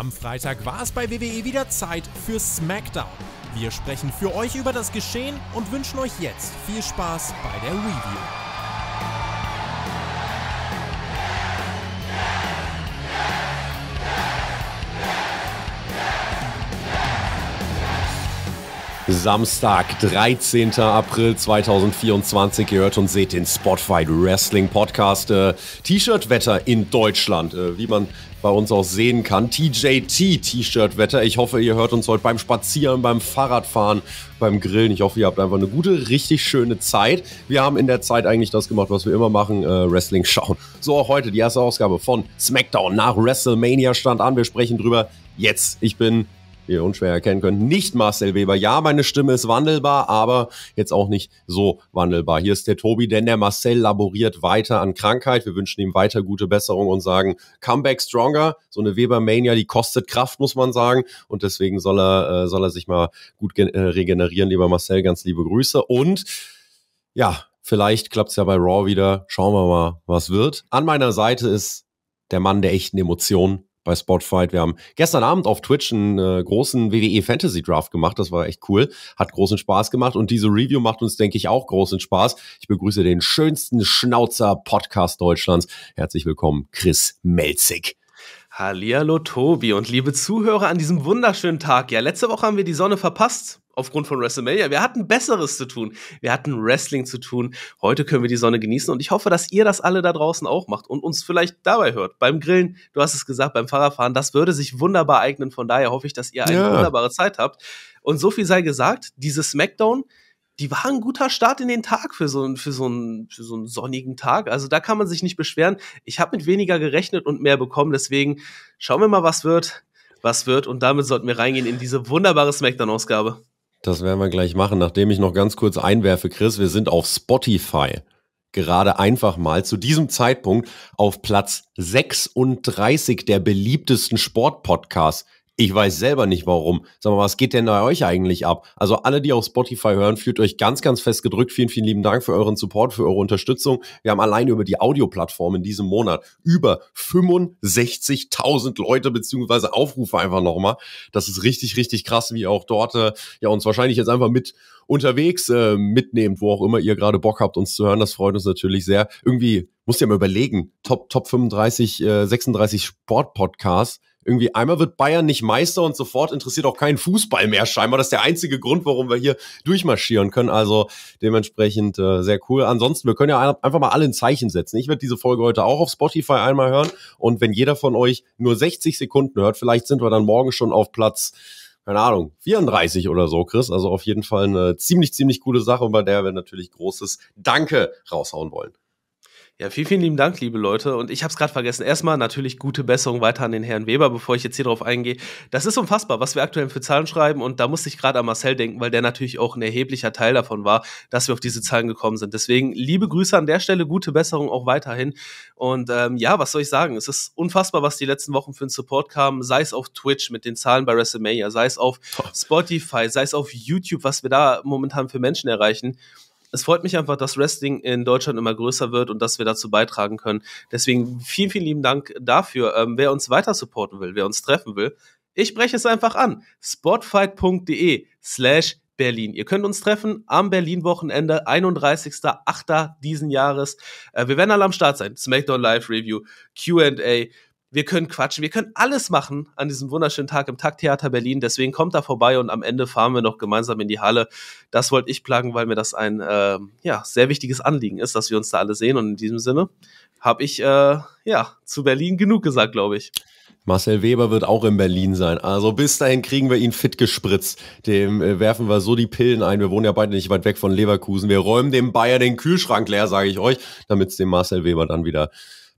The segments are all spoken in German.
Am Freitag war es bei WWE wieder Zeit für SmackDown. Wir sprechen für euch über das Geschehen und wünschen euch jetzt viel Spaß bei der Review. Samstag, 13. April 2024. Ihr hört und seht den Spotify Wrestling Podcast. Äh, T-Shirt-Wetter in Deutschland, äh, wie man bei uns auch sehen kann. TJT T-Shirt-Wetter. Ich hoffe, ihr hört uns heute beim Spazieren, beim Fahrradfahren, beim Grillen. Ich hoffe, ihr habt einfach eine gute, richtig schöne Zeit. Wir haben in der Zeit eigentlich das gemacht, was wir immer machen, äh, Wrestling schauen. So auch heute die erste Ausgabe von SmackDown nach WrestleMania stand an. Wir sprechen drüber jetzt. Ich bin wie unschwer erkennen können, nicht Marcel Weber. Ja, meine Stimme ist wandelbar, aber jetzt auch nicht so wandelbar. Hier ist der Tobi, denn der Marcel laboriert weiter an Krankheit. Wir wünschen ihm weiter gute Besserung und sagen, come back stronger. So eine Weber-Mania, die kostet Kraft, muss man sagen. Und deswegen soll er, äh, soll er sich mal gut äh, regenerieren, lieber Marcel. Ganz liebe Grüße. Und ja, Vielleicht klappt es ja bei Raw wieder. Schauen wir mal, was wird. An meiner Seite ist der Mann der echten Emotionen, bei Spotify. Wir haben gestern Abend auf Twitch einen äh, großen WWE Fantasy Draft gemacht. Das war echt cool. Hat großen Spaß gemacht. Und diese Review macht uns, denke ich, auch großen Spaß. Ich begrüße den schönsten Schnauzer-Podcast Deutschlands. Herzlich willkommen, Chris Melzig. Hallihallo, Tobi und liebe Zuhörer an diesem wunderschönen Tag. Ja, letzte Woche haben wir die Sonne verpasst aufgrund von WrestleMania. Wir hatten Besseres zu tun. Wir hatten Wrestling zu tun. Heute können wir die Sonne genießen und ich hoffe, dass ihr das alle da draußen auch macht und uns vielleicht dabei hört. Beim Grillen, du hast es gesagt, beim Fahrradfahren, das würde sich wunderbar eignen. Von daher hoffe ich, dass ihr eine ja. wunderbare Zeit habt. Und so viel sei gesagt, diese Smackdown, die war ein guter Start in den Tag für so, einen, für, so einen, für so einen sonnigen Tag. Also da kann man sich nicht beschweren. Ich habe mit weniger gerechnet und mehr bekommen. Deswegen schauen wir mal, was wird. Was wird. Und damit sollten wir reingehen in diese wunderbare Smackdown-Ausgabe. Das werden wir gleich machen, nachdem ich noch ganz kurz einwerfe, Chris, wir sind auf Spotify gerade einfach mal zu diesem Zeitpunkt auf Platz 36 der beliebtesten Sportpodcasts. Ich weiß selber nicht warum. Sag mal, was geht denn bei euch eigentlich ab? Also alle, die auf Spotify hören, fühlt euch ganz, ganz fest gedrückt. Vielen, vielen lieben Dank für euren Support, für eure Unterstützung. Wir haben allein über die Audioplattform in diesem Monat über 65.000 Leute beziehungsweise Aufrufe einfach nochmal. Das ist richtig, richtig krass, wie auch dort äh, ja uns wahrscheinlich jetzt einfach mit unterwegs äh, mitnehmt, wo auch immer ihr gerade Bock habt, uns zu hören. Das freut uns natürlich sehr. Irgendwie muss ihr mal überlegen, Top, Top 35, äh, 36 Sportpodcasts irgendwie einmal wird Bayern nicht Meister und sofort interessiert auch keinen Fußball mehr scheinbar. Das ist der einzige Grund, warum wir hier durchmarschieren können. Also dementsprechend äh, sehr cool. Ansonsten, wir können ja einfach mal alle ein Zeichen setzen. Ich werde diese Folge heute auch auf Spotify einmal hören. Und wenn jeder von euch nur 60 Sekunden hört, vielleicht sind wir dann morgen schon auf Platz keine Ahnung, 34 oder so, Chris. Also auf jeden Fall eine ziemlich, ziemlich coole Sache, bei der wir natürlich großes Danke raushauen wollen. Ja, vielen, vielen lieben Dank, liebe Leute. Und ich habe es gerade vergessen. Erstmal natürlich gute Besserung weiter an den Herrn Weber, bevor ich jetzt hier drauf eingehe. Das ist unfassbar, was wir aktuell für Zahlen schreiben. Und da musste ich gerade an Marcel denken, weil der natürlich auch ein erheblicher Teil davon war, dass wir auf diese Zahlen gekommen sind. Deswegen liebe Grüße an der Stelle, gute Besserung auch weiterhin. Und ähm, ja, was soll ich sagen? Es ist unfassbar, was die letzten Wochen für einen Support kam. Sei es auf Twitch mit den Zahlen bei WrestleMania, sei es auf Spotify, sei es auf YouTube, was wir da momentan für Menschen erreichen es freut mich einfach, dass Wrestling in Deutschland immer größer wird und dass wir dazu beitragen können. Deswegen vielen, vielen lieben Dank dafür. Ähm, wer uns weiter supporten will, wer uns treffen will, ich breche es einfach an. spotfight.de slash Berlin. Ihr könnt uns treffen am Berlin-Wochenende, 31.08. diesen Jahres. Äh, wir werden alle am Start sein. Smackdown Live Review, QA, wir können quatschen, wir können alles machen an diesem wunderschönen Tag im Takttheater Berlin. Deswegen kommt da vorbei und am Ende fahren wir noch gemeinsam in die Halle. Das wollte ich plagen, weil mir das ein äh, ja, sehr wichtiges Anliegen ist, dass wir uns da alle sehen. Und in diesem Sinne habe ich äh, ja zu Berlin genug gesagt, glaube ich. Marcel Weber wird auch in Berlin sein. Also bis dahin kriegen wir ihn fit gespritzt. Dem äh, werfen wir so die Pillen ein. Wir wohnen ja beide nicht weit weg von Leverkusen. Wir räumen dem Bayer den Kühlschrank leer, sage ich euch, damit es dem Marcel Weber dann wieder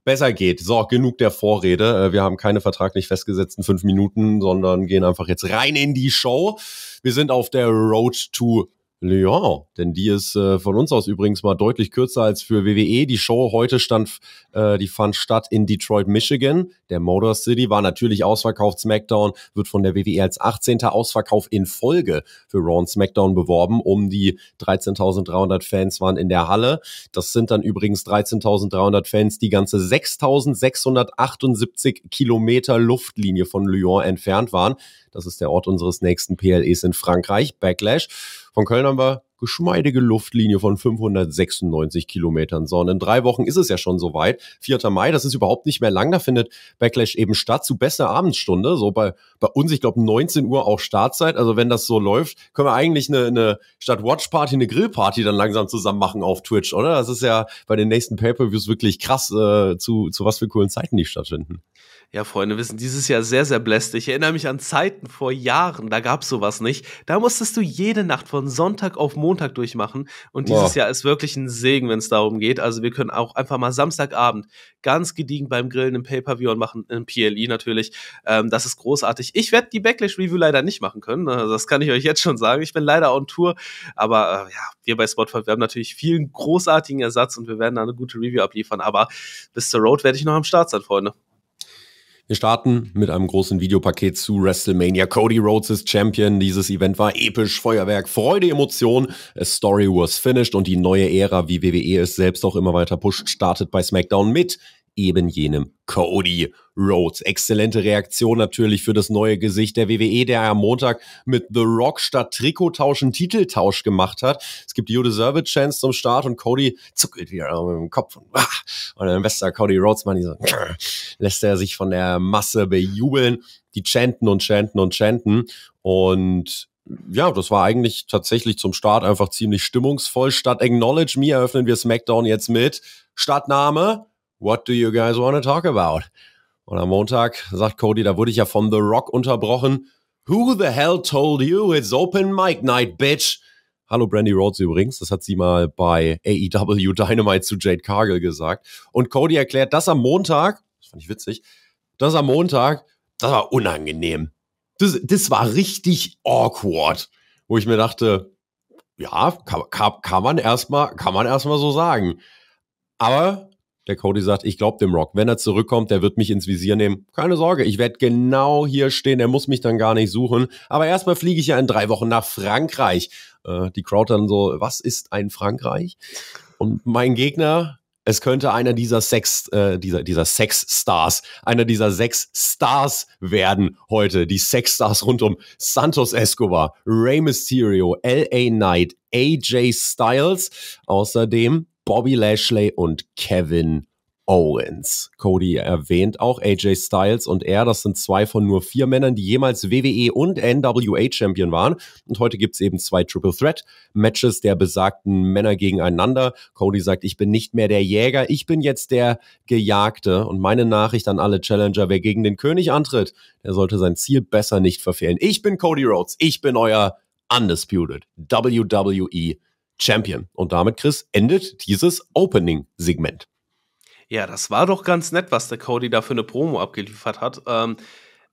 besser geht. So, genug der Vorrede. Äh, wir haben keine vertraglich festgesetzten fünf Minuten, sondern gehen einfach jetzt rein in die Show. Wir sind auf der Road to Lyon, denn die ist äh, von uns aus übrigens mal deutlich kürzer als für WWE. Die Show heute stand, äh, die fand statt in Detroit, Michigan. Der Motor City war natürlich ausverkauft. SmackDown wird von der WWE als 18. Ausverkauf in Folge für Raw und SmackDown beworben. Um die 13.300 Fans waren in der Halle. Das sind dann übrigens 13.300 Fans, die ganze 6.678 Kilometer Luftlinie von Lyon entfernt waren. Das ist der Ort unseres nächsten PLEs in Frankreich, Backlash. Von Köln haben wir geschmeidige Luftlinie von 596 Kilometern. So, und in drei Wochen ist es ja schon soweit. 4. Mai, das ist überhaupt nicht mehr lang. Da findet Backlash eben statt zu bester Abendstunde. So bei, bei uns, ich glaube, 19 Uhr auch Startzeit. Also wenn das so läuft, können wir eigentlich eine, eine statt Watchparty eine Grillparty dann langsam zusammen machen auf Twitch, oder? Das ist ja bei den nächsten Pay-Per-Views wirklich krass, äh, zu, zu was für coolen Zeiten die stattfinden. Ja, Freunde, wissen, dieses Jahr sehr, sehr blästig. Ich erinnere mich an Zeiten vor Jahren, da gab's sowas nicht. Da musstest du jede Nacht von Sonntag auf Montag durchmachen. Und dieses wow. Jahr ist wirklich ein Segen, wenn es darum geht. Also wir können auch einfach mal Samstagabend ganz gediegen beim Grillen im Pay-Per-View und machen im PLI e natürlich. Ähm, das ist großartig. Ich werde die Backlash-Review leider nicht machen können. Also das kann ich euch jetzt schon sagen. Ich bin leider on Tour. Aber äh, ja, wir bei Spotify, wir haben natürlich vielen großartigen Ersatz und wir werden da eine gute Review abliefern. Aber bis zur Road werde ich noch am Start sein, Freunde. Wir starten mit einem großen Videopaket zu WrestleMania. Cody Rhodes ist Champion. Dieses Event war episch, Feuerwerk, Freude, Emotion. A story was finished und die neue Ära, wie WWE es selbst auch immer weiter pusht, startet bei SmackDown mit eben jenem Cody Rhodes. Exzellente Reaktion natürlich für das neue Gesicht der WWE, der am Montag mit The Rock statt Trikottausch einen Titeltausch gemacht hat. Es gibt You Deserve a Chance zum Start und Cody zuckelt wieder mit dem Kopf und, ah, und dann Wester Cody Rhodes man so, lässt er sich von der Masse bejubeln. Die chanten und chanten und chanten und ja, das war eigentlich tatsächlich zum Start einfach ziemlich stimmungsvoll. Statt Acknowledge Me eröffnen wir SmackDown jetzt mit Stadtname. What do you guys want to talk about? Und am Montag sagt Cody, da wurde ich ja von The Rock unterbrochen. Who the hell told you it's open mic night, bitch? Hallo Brandy Rhodes übrigens, das hat sie mal bei AEW Dynamite zu Jade Cargill gesagt. Und Cody erklärt, das am Montag, das fand ich witzig, das am Montag, das war unangenehm. Das, das war richtig awkward, wo ich mir dachte, ja, kann, kann, kann man erstmal, kann man erstmal so sagen. Aber der Cody sagt, ich glaube dem Rock. Wenn er zurückkommt, der wird mich ins Visier nehmen. Keine Sorge, ich werde genau hier stehen. Er muss mich dann gar nicht suchen. Aber erstmal fliege ich ja in drei Wochen nach Frankreich. Äh, die Crowd dann so, was ist ein Frankreich? Und mein Gegner, es könnte einer dieser Sex, äh, dieser, dieser Sex-Stars, einer dieser sechs Stars werden heute. Die Sex-Stars rund um Santos Escobar, Rey Mysterio, L.A. Knight, AJ Styles. Außerdem Bobby Lashley und Kevin Owens. Cody erwähnt auch AJ Styles und er. Das sind zwei von nur vier Männern, die jemals WWE und NWA Champion waren. Und heute gibt es eben zwei Triple Threat Matches der besagten Männer gegeneinander. Cody sagt, ich bin nicht mehr der Jäger, ich bin jetzt der Gejagte. Und meine Nachricht an alle Challenger, wer gegen den König antritt, der sollte sein Ziel besser nicht verfehlen. Ich bin Cody Rhodes, ich bin euer Undisputed WWE Champion. Und damit, Chris, endet dieses Opening-Segment. Ja, das war doch ganz nett, was der Cody da für eine Promo abgeliefert hat. Ähm,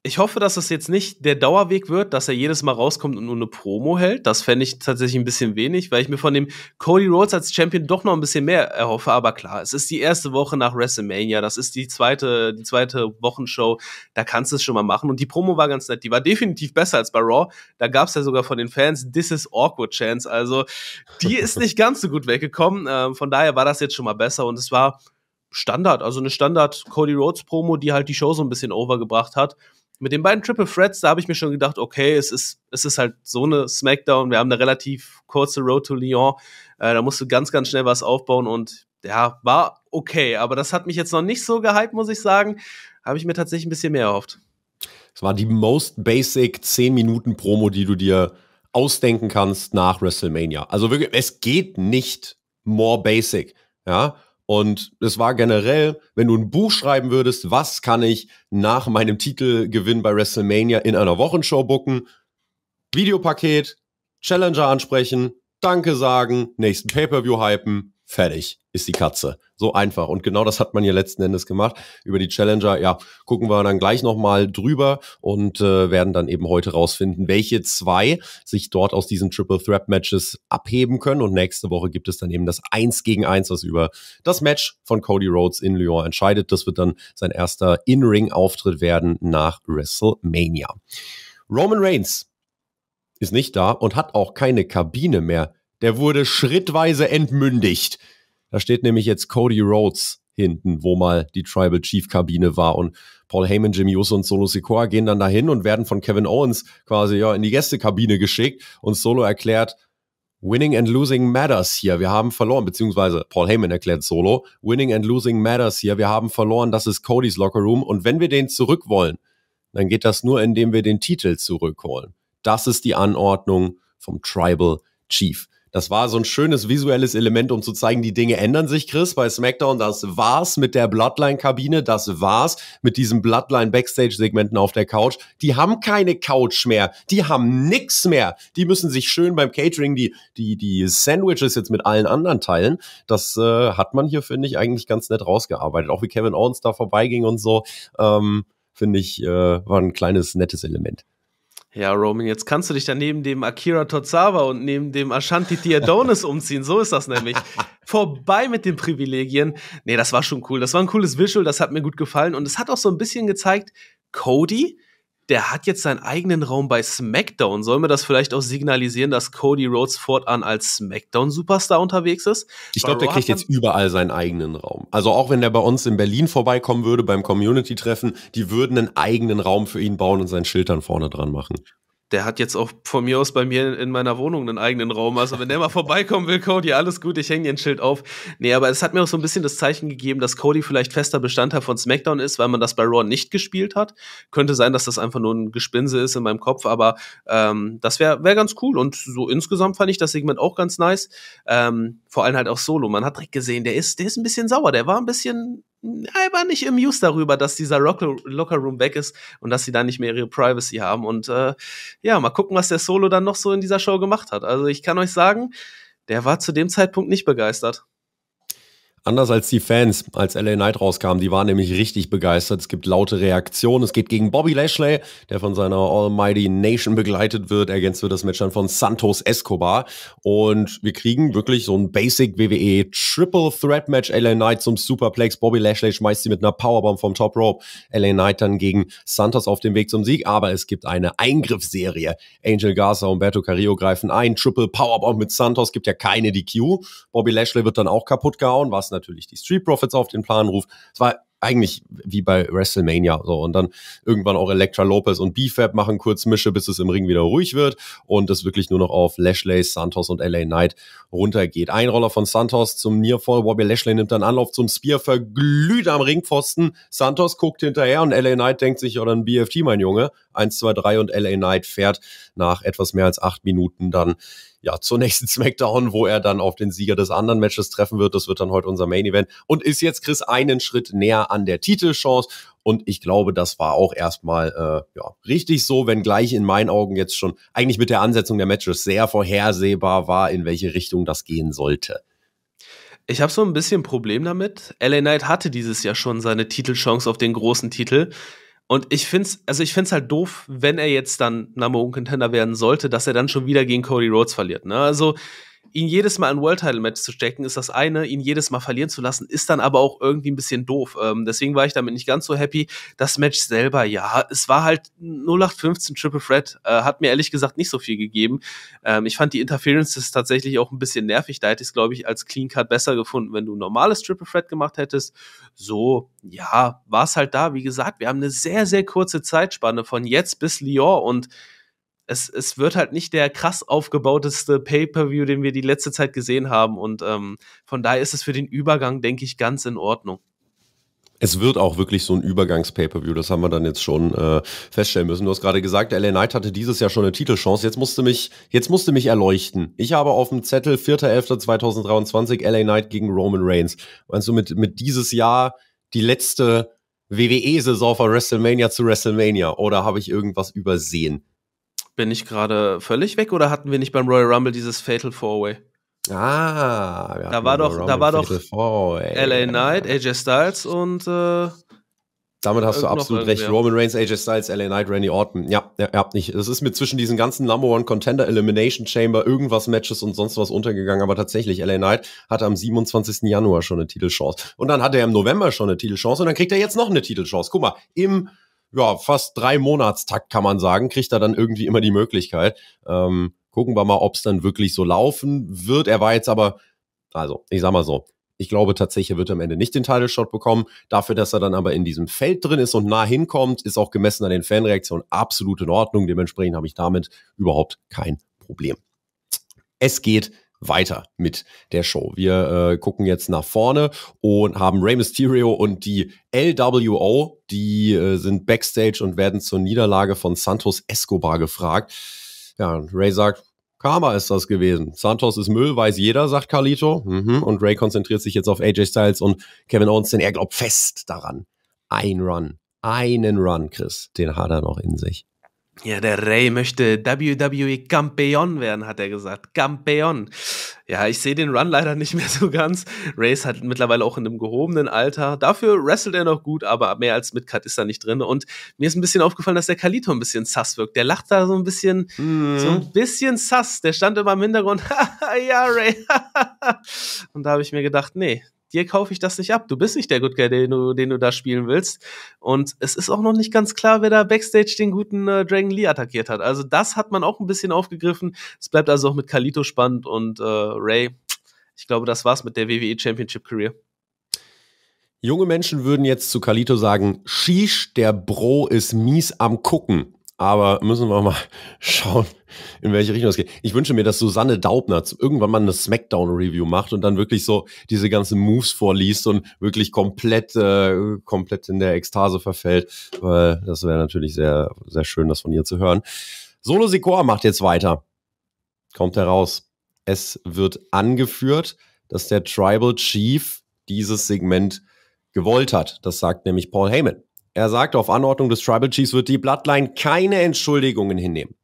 ich hoffe, dass es jetzt nicht der Dauerweg wird, dass er jedes Mal rauskommt und nur eine Promo hält. Das fände ich tatsächlich ein bisschen wenig, weil ich mir von dem Cody Rhodes als Champion doch noch ein bisschen mehr erhoffe. Aber klar, es ist die erste Woche nach WrestleMania. Das ist die zweite, die zweite Wochenshow. Da kannst du es schon mal machen. Und die Promo war ganz nett. Die war definitiv besser als bei Raw. Da gab es ja sogar von den Fans This is Awkward Chance. Also, die ist nicht ganz so gut weggekommen. Ähm, von daher war das jetzt schon mal besser. Und es war Standard, also eine Standard Cody Rhodes Promo, die halt die Show so ein bisschen overgebracht hat mit den beiden Triple Threats, da habe ich mir schon gedacht, okay, es ist, es ist halt so eine Smackdown, wir haben eine relativ kurze Road to Lyon, äh, da musst du ganz, ganz schnell was aufbauen und ja, war okay, aber das hat mich jetzt noch nicht so gehypt, muss ich sagen. Habe ich mir tatsächlich ein bisschen mehr erhofft. Es war die most basic 10 Minuten Promo, die du dir ausdenken kannst nach WrestleMania. Also wirklich, es geht nicht more basic. Ja, und es war generell, wenn du ein Buch schreiben würdest, was kann ich nach meinem Titelgewinn bei WrestleMania in einer Wochenshow booken? Videopaket, Challenger ansprechen, Danke sagen, nächsten Pay-per-view hypen, fertig ist die Katze. So einfach. Und genau das hat man hier letzten Endes gemacht. Über die Challenger, ja, gucken wir dann gleich nochmal drüber und äh, werden dann eben heute rausfinden, welche zwei sich dort aus diesen Triple Threat Matches abheben können. Und nächste Woche gibt es dann eben das Eins gegen Eins, was über das Match von Cody Rhodes in Lyon entscheidet. Das wird dann sein erster In-Ring-Auftritt werden nach WrestleMania. Roman Reigns ist nicht da und hat auch keine Kabine mehr der wurde schrittweise entmündigt. Da steht nämlich jetzt Cody Rhodes hinten, wo mal die Tribal Chief Kabine war. Und Paul Heyman, Jimmy Uso und Solo Sikoa gehen dann dahin und werden von Kevin Owens quasi ja, in die Gästekabine geschickt. Und Solo erklärt, Winning and Losing Matters hier. Wir haben verloren, beziehungsweise Paul Heyman erklärt Solo. Winning and Losing Matters hier. Wir haben verloren. Das ist Codys Locker Room. Und wenn wir den zurück wollen, dann geht das nur, indem wir den Titel zurückholen. Das ist die Anordnung vom Tribal Chief. Das war so ein schönes visuelles Element, um zu zeigen, die Dinge ändern sich, Chris, bei SmackDown. Das war's mit der Bloodline-Kabine, das war's mit diesen Bloodline-Backstage-Segmenten auf der Couch. Die haben keine Couch mehr, die haben nix mehr. Die müssen sich schön beim Catering die, die, die Sandwiches jetzt mit allen anderen teilen. Das äh, hat man hier, finde ich, eigentlich ganz nett rausgearbeitet. Auch wie Kevin Owens da vorbeiging und so, ähm, finde ich, äh, war ein kleines, nettes Element. Ja, Roman, jetzt kannst du dich dann neben dem Akira Tozawa und neben dem Ashanti Diadonis umziehen. So ist das nämlich. Vorbei mit den Privilegien. Nee, das war schon cool. Das war ein cooles Visual, das hat mir gut gefallen. Und es hat auch so ein bisschen gezeigt, Cody, der hat jetzt seinen eigenen Raum bei SmackDown. Soll mir das vielleicht auch signalisieren, dass Cody Rhodes fortan als SmackDown-Superstar unterwegs ist? Ich glaube, der kriegt jetzt überall seinen eigenen Raum. Also auch wenn der bei uns in Berlin vorbeikommen würde beim Community-Treffen, die würden einen eigenen Raum für ihn bauen und sein Schild dann vorne dran machen der hat jetzt auch von mir aus bei mir in meiner Wohnung einen eigenen Raum. Also wenn der mal vorbeikommen will, Cody, alles gut, ich hänge dir ein Schild auf. Nee, aber es hat mir auch so ein bisschen das Zeichen gegeben, dass Cody vielleicht fester Bestandteil von SmackDown ist, weil man das bei Raw nicht gespielt hat. Könnte sein, dass das einfach nur ein Gespinse ist in meinem Kopf, aber ähm, das wäre wär ganz cool. Und so insgesamt fand ich das Segment auch ganz nice. Ähm, vor allem halt auch Solo. Man hat direkt gesehen, der ist, der ist ein bisschen sauer, der war ein bisschen aber nicht im amused darüber, dass dieser Locker Room weg ist und dass sie da nicht mehr ihre Privacy haben. Und äh, ja, mal gucken, was der Solo dann noch so in dieser Show gemacht hat. Also ich kann euch sagen, der war zu dem Zeitpunkt nicht begeistert. Anders als die Fans, als LA Knight rauskam, die waren nämlich richtig begeistert. Es gibt laute Reaktionen. Es geht gegen Bobby Lashley, der von seiner Almighty Nation begleitet wird. Ergänzt wird das Match dann von Santos Escobar. Und wir kriegen wirklich so ein Basic WWE Triple Threat Match. LA Knight zum Superplex. Bobby Lashley schmeißt sie mit einer Powerbomb vom Top Rope. LA Knight dann gegen Santos auf dem Weg zum Sieg. Aber es gibt eine Eingriffsserie. Angel Garza und Humberto Carrillo greifen ein. Triple Powerbomb mit Santos gibt ja keine DQ. Bobby Lashley wird dann auch kaputt gehauen, was natürlich die Street Profits auf den Plan ruft. Es war eigentlich wie bei WrestleMania so und dann irgendwann auch Electra Lopez und BFAB machen kurz Mische, bis es im Ring wieder ruhig wird und es wirklich nur noch auf Lashley, Santos und LA Knight runtergeht. Ein Roller von Santos zum Nearfall, Bobby Lashley nimmt dann Anlauf zum Spear, verglüht am Ringpfosten. Santos guckt hinterher und LA Knight denkt sich, oder ein BFT, mein Junge, 1, 2, 3 und LA Knight fährt nach etwas mehr als acht Minuten dann ja, zur nächsten SmackDown, wo er dann auf den Sieger des anderen Matches treffen wird. Das wird dann heute unser Main Event und ist jetzt Chris einen Schritt näher an der Titelchance. Und ich glaube, das war auch erstmal äh, ja, richtig so, wenngleich in meinen Augen jetzt schon eigentlich mit der Ansetzung der Matches sehr vorhersehbar war, in welche Richtung das gehen sollte. Ich habe so ein bisschen Problem damit. LA Knight hatte dieses Jahr schon seine Titelchance auf den großen Titel. Und ich find's, also ich find's halt doof, wenn er jetzt dann Number One Contender werden sollte, dass er dann schon wieder gegen Cody Rhodes verliert. Ne? Also ihn jedes Mal ein World Title Match zu stecken, ist das eine. Ihn jedes Mal verlieren zu lassen, ist dann aber auch irgendwie ein bisschen doof. Ähm, deswegen war ich damit nicht ganz so happy. Das Match selber, ja, es war halt 0815 Triple Threat. Äh, hat mir ehrlich gesagt nicht so viel gegeben. Ähm, ich fand die Interferences tatsächlich auch ein bisschen nervig. Da hätte ich es, glaube ich, als Clean Cut besser gefunden, wenn du ein normales Triple Threat gemacht hättest. So, ja, war es halt da. Wie gesagt, wir haben eine sehr, sehr kurze Zeitspanne von jetzt bis Lyon und es, es wird halt nicht der krass aufgebauteste Pay-per-view, den wir die letzte Zeit gesehen haben. Und ähm, von daher ist es für den Übergang, denke ich, ganz in Ordnung. Es wird auch wirklich so ein Übergangs-Pay-Per-View, das haben wir dann jetzt schon äh, feststellen müssen. Du hast gerade gesagt, LA Knight hatte dieses Jahr schon eine Titelchance. Jetzt musste mich, jetzt musste mich erleuchten. Ich habe auf dem Zettel 4.11.2023 LA Knight gegen Roman Reigns. Meinst du mit, mit dieses Jahr die letzte WWE-Saison von WrestleMania zu WrestleMania? Oder habe ich irgendwas übersehen? Bin ich gerade völlig weg oder hatten wir nicht beim Royal Rumble dieses Fatal Four Way? Ah, wir da war doch, Rumble da war doch LA Knight, AJ Styles und äh, damit hast du absolut recht. Ja. Roman Reigns, AJ Styles, LA Knight, Randy Orton. Ja, ja, ja, nicht. Es ist mir zwischen diesen ganzen Number One Contender Elimination Chamber irgendwas Matches und sonst was untergegangen, aber tatsächlich LA Knight hatte am 27. Januar schon eine Titelchance und dann hatte er im November schon eine Titelchance und dann kriegt er jetzt noch eine Titelchance. Guck mal, im ja, fast drei Monatstakt, kann man sagen, kriegt er dann irgendwie immer die Möglichkeit. Ähm, gucken wir mal, ob es dann wirklich so laufen wird. Er war jetzt aber, also ich sag mal so, ich glaube tatsächlich, er wird am Ende nicht den Title Shot bekommen. Dafür, dass er dann aber in diesem Feld drin ist und nah hinkommt, ist auch gemessen an den Fanreaktionen absolut in Ordnung. Dementsprechend habe ich damit überhaupt kein Problem. Es geht weiter mit der Show. Wir äh, gucken jetzt nach vorne und haben Rey Mysterio und die LWO, die äh, sind backstage und werden zur Niederlage von Santos Escobar gefragt. Ja, und Rey sagt, Karma ist das gewesen. Santos ist Müll, weiß jeder, sagt Carlito. Mhm. Und Rey konzentriert sich jetzt auf AJ Styles und Kevin Owens, denn er glaubt fest daran. Ein Run, einen Run, Chris, den hat er noch in sich. Ja, der Ray möchte WWE Campeon werden, hat er gesagt. Campeon. Ja, ich sehe den Run leider nicht mehr so ganz. Ray ist halt mittlerweile auch in einem gehobenen Alter. Dafür wrestelt er noch gut, aber mehr als Midcut ist da nicht drin. Und mir ist ein bisschen aufgefallen, dass der Kalito ein bisschen sass wirkt. Der lacht da so ein bisschen, mhm. so ein mhm. bisschen sass. Der stand immer im Hintergrund. ja, Ray. Und da habe ich mir gedacht, nee, dir kaufe ich das nicht ab. Du bist nicht der Good Guy, den du, den du da spielen willst. Und es ist auch noch nicht ganz klar, wer da Backstage den guten äh, Dragon Lee attackiert hat. Also das hat man auch ein bisschen aufgegriffen. Es bleibt also auch mit Kalito spannend und äh, Ray. Ich glaube, das war's mit der WWE Championship Career. Junge Menschen würden jetzt zu Kalito sagen, Shish, der Bro ist mies am Gucken. Aber müssen wir mal schauen, in welche Richtung es geht. Ich wünsche mir, dass Susanne Daubner irgendwann mal eine Smackdown-Review macht und dann wirklich so diese ganzen Moves vorliest und wirklich komplett, äh, komplett in der Ekstase verfällt, weil das wäre natürlich sehr, sehr schön, das von ihr zu hören. Solo Sikor macht jetzt weiter. Kommt heraus. Es wird angeführt, dass der Tribal Chief dieses Segment gewollt hat. Das sagt nämlich Paul Heyman. Er sagt, auf Anordnung des Tribal Chiefs wird die Bloodline keine Entschuldigungen hinnehmen.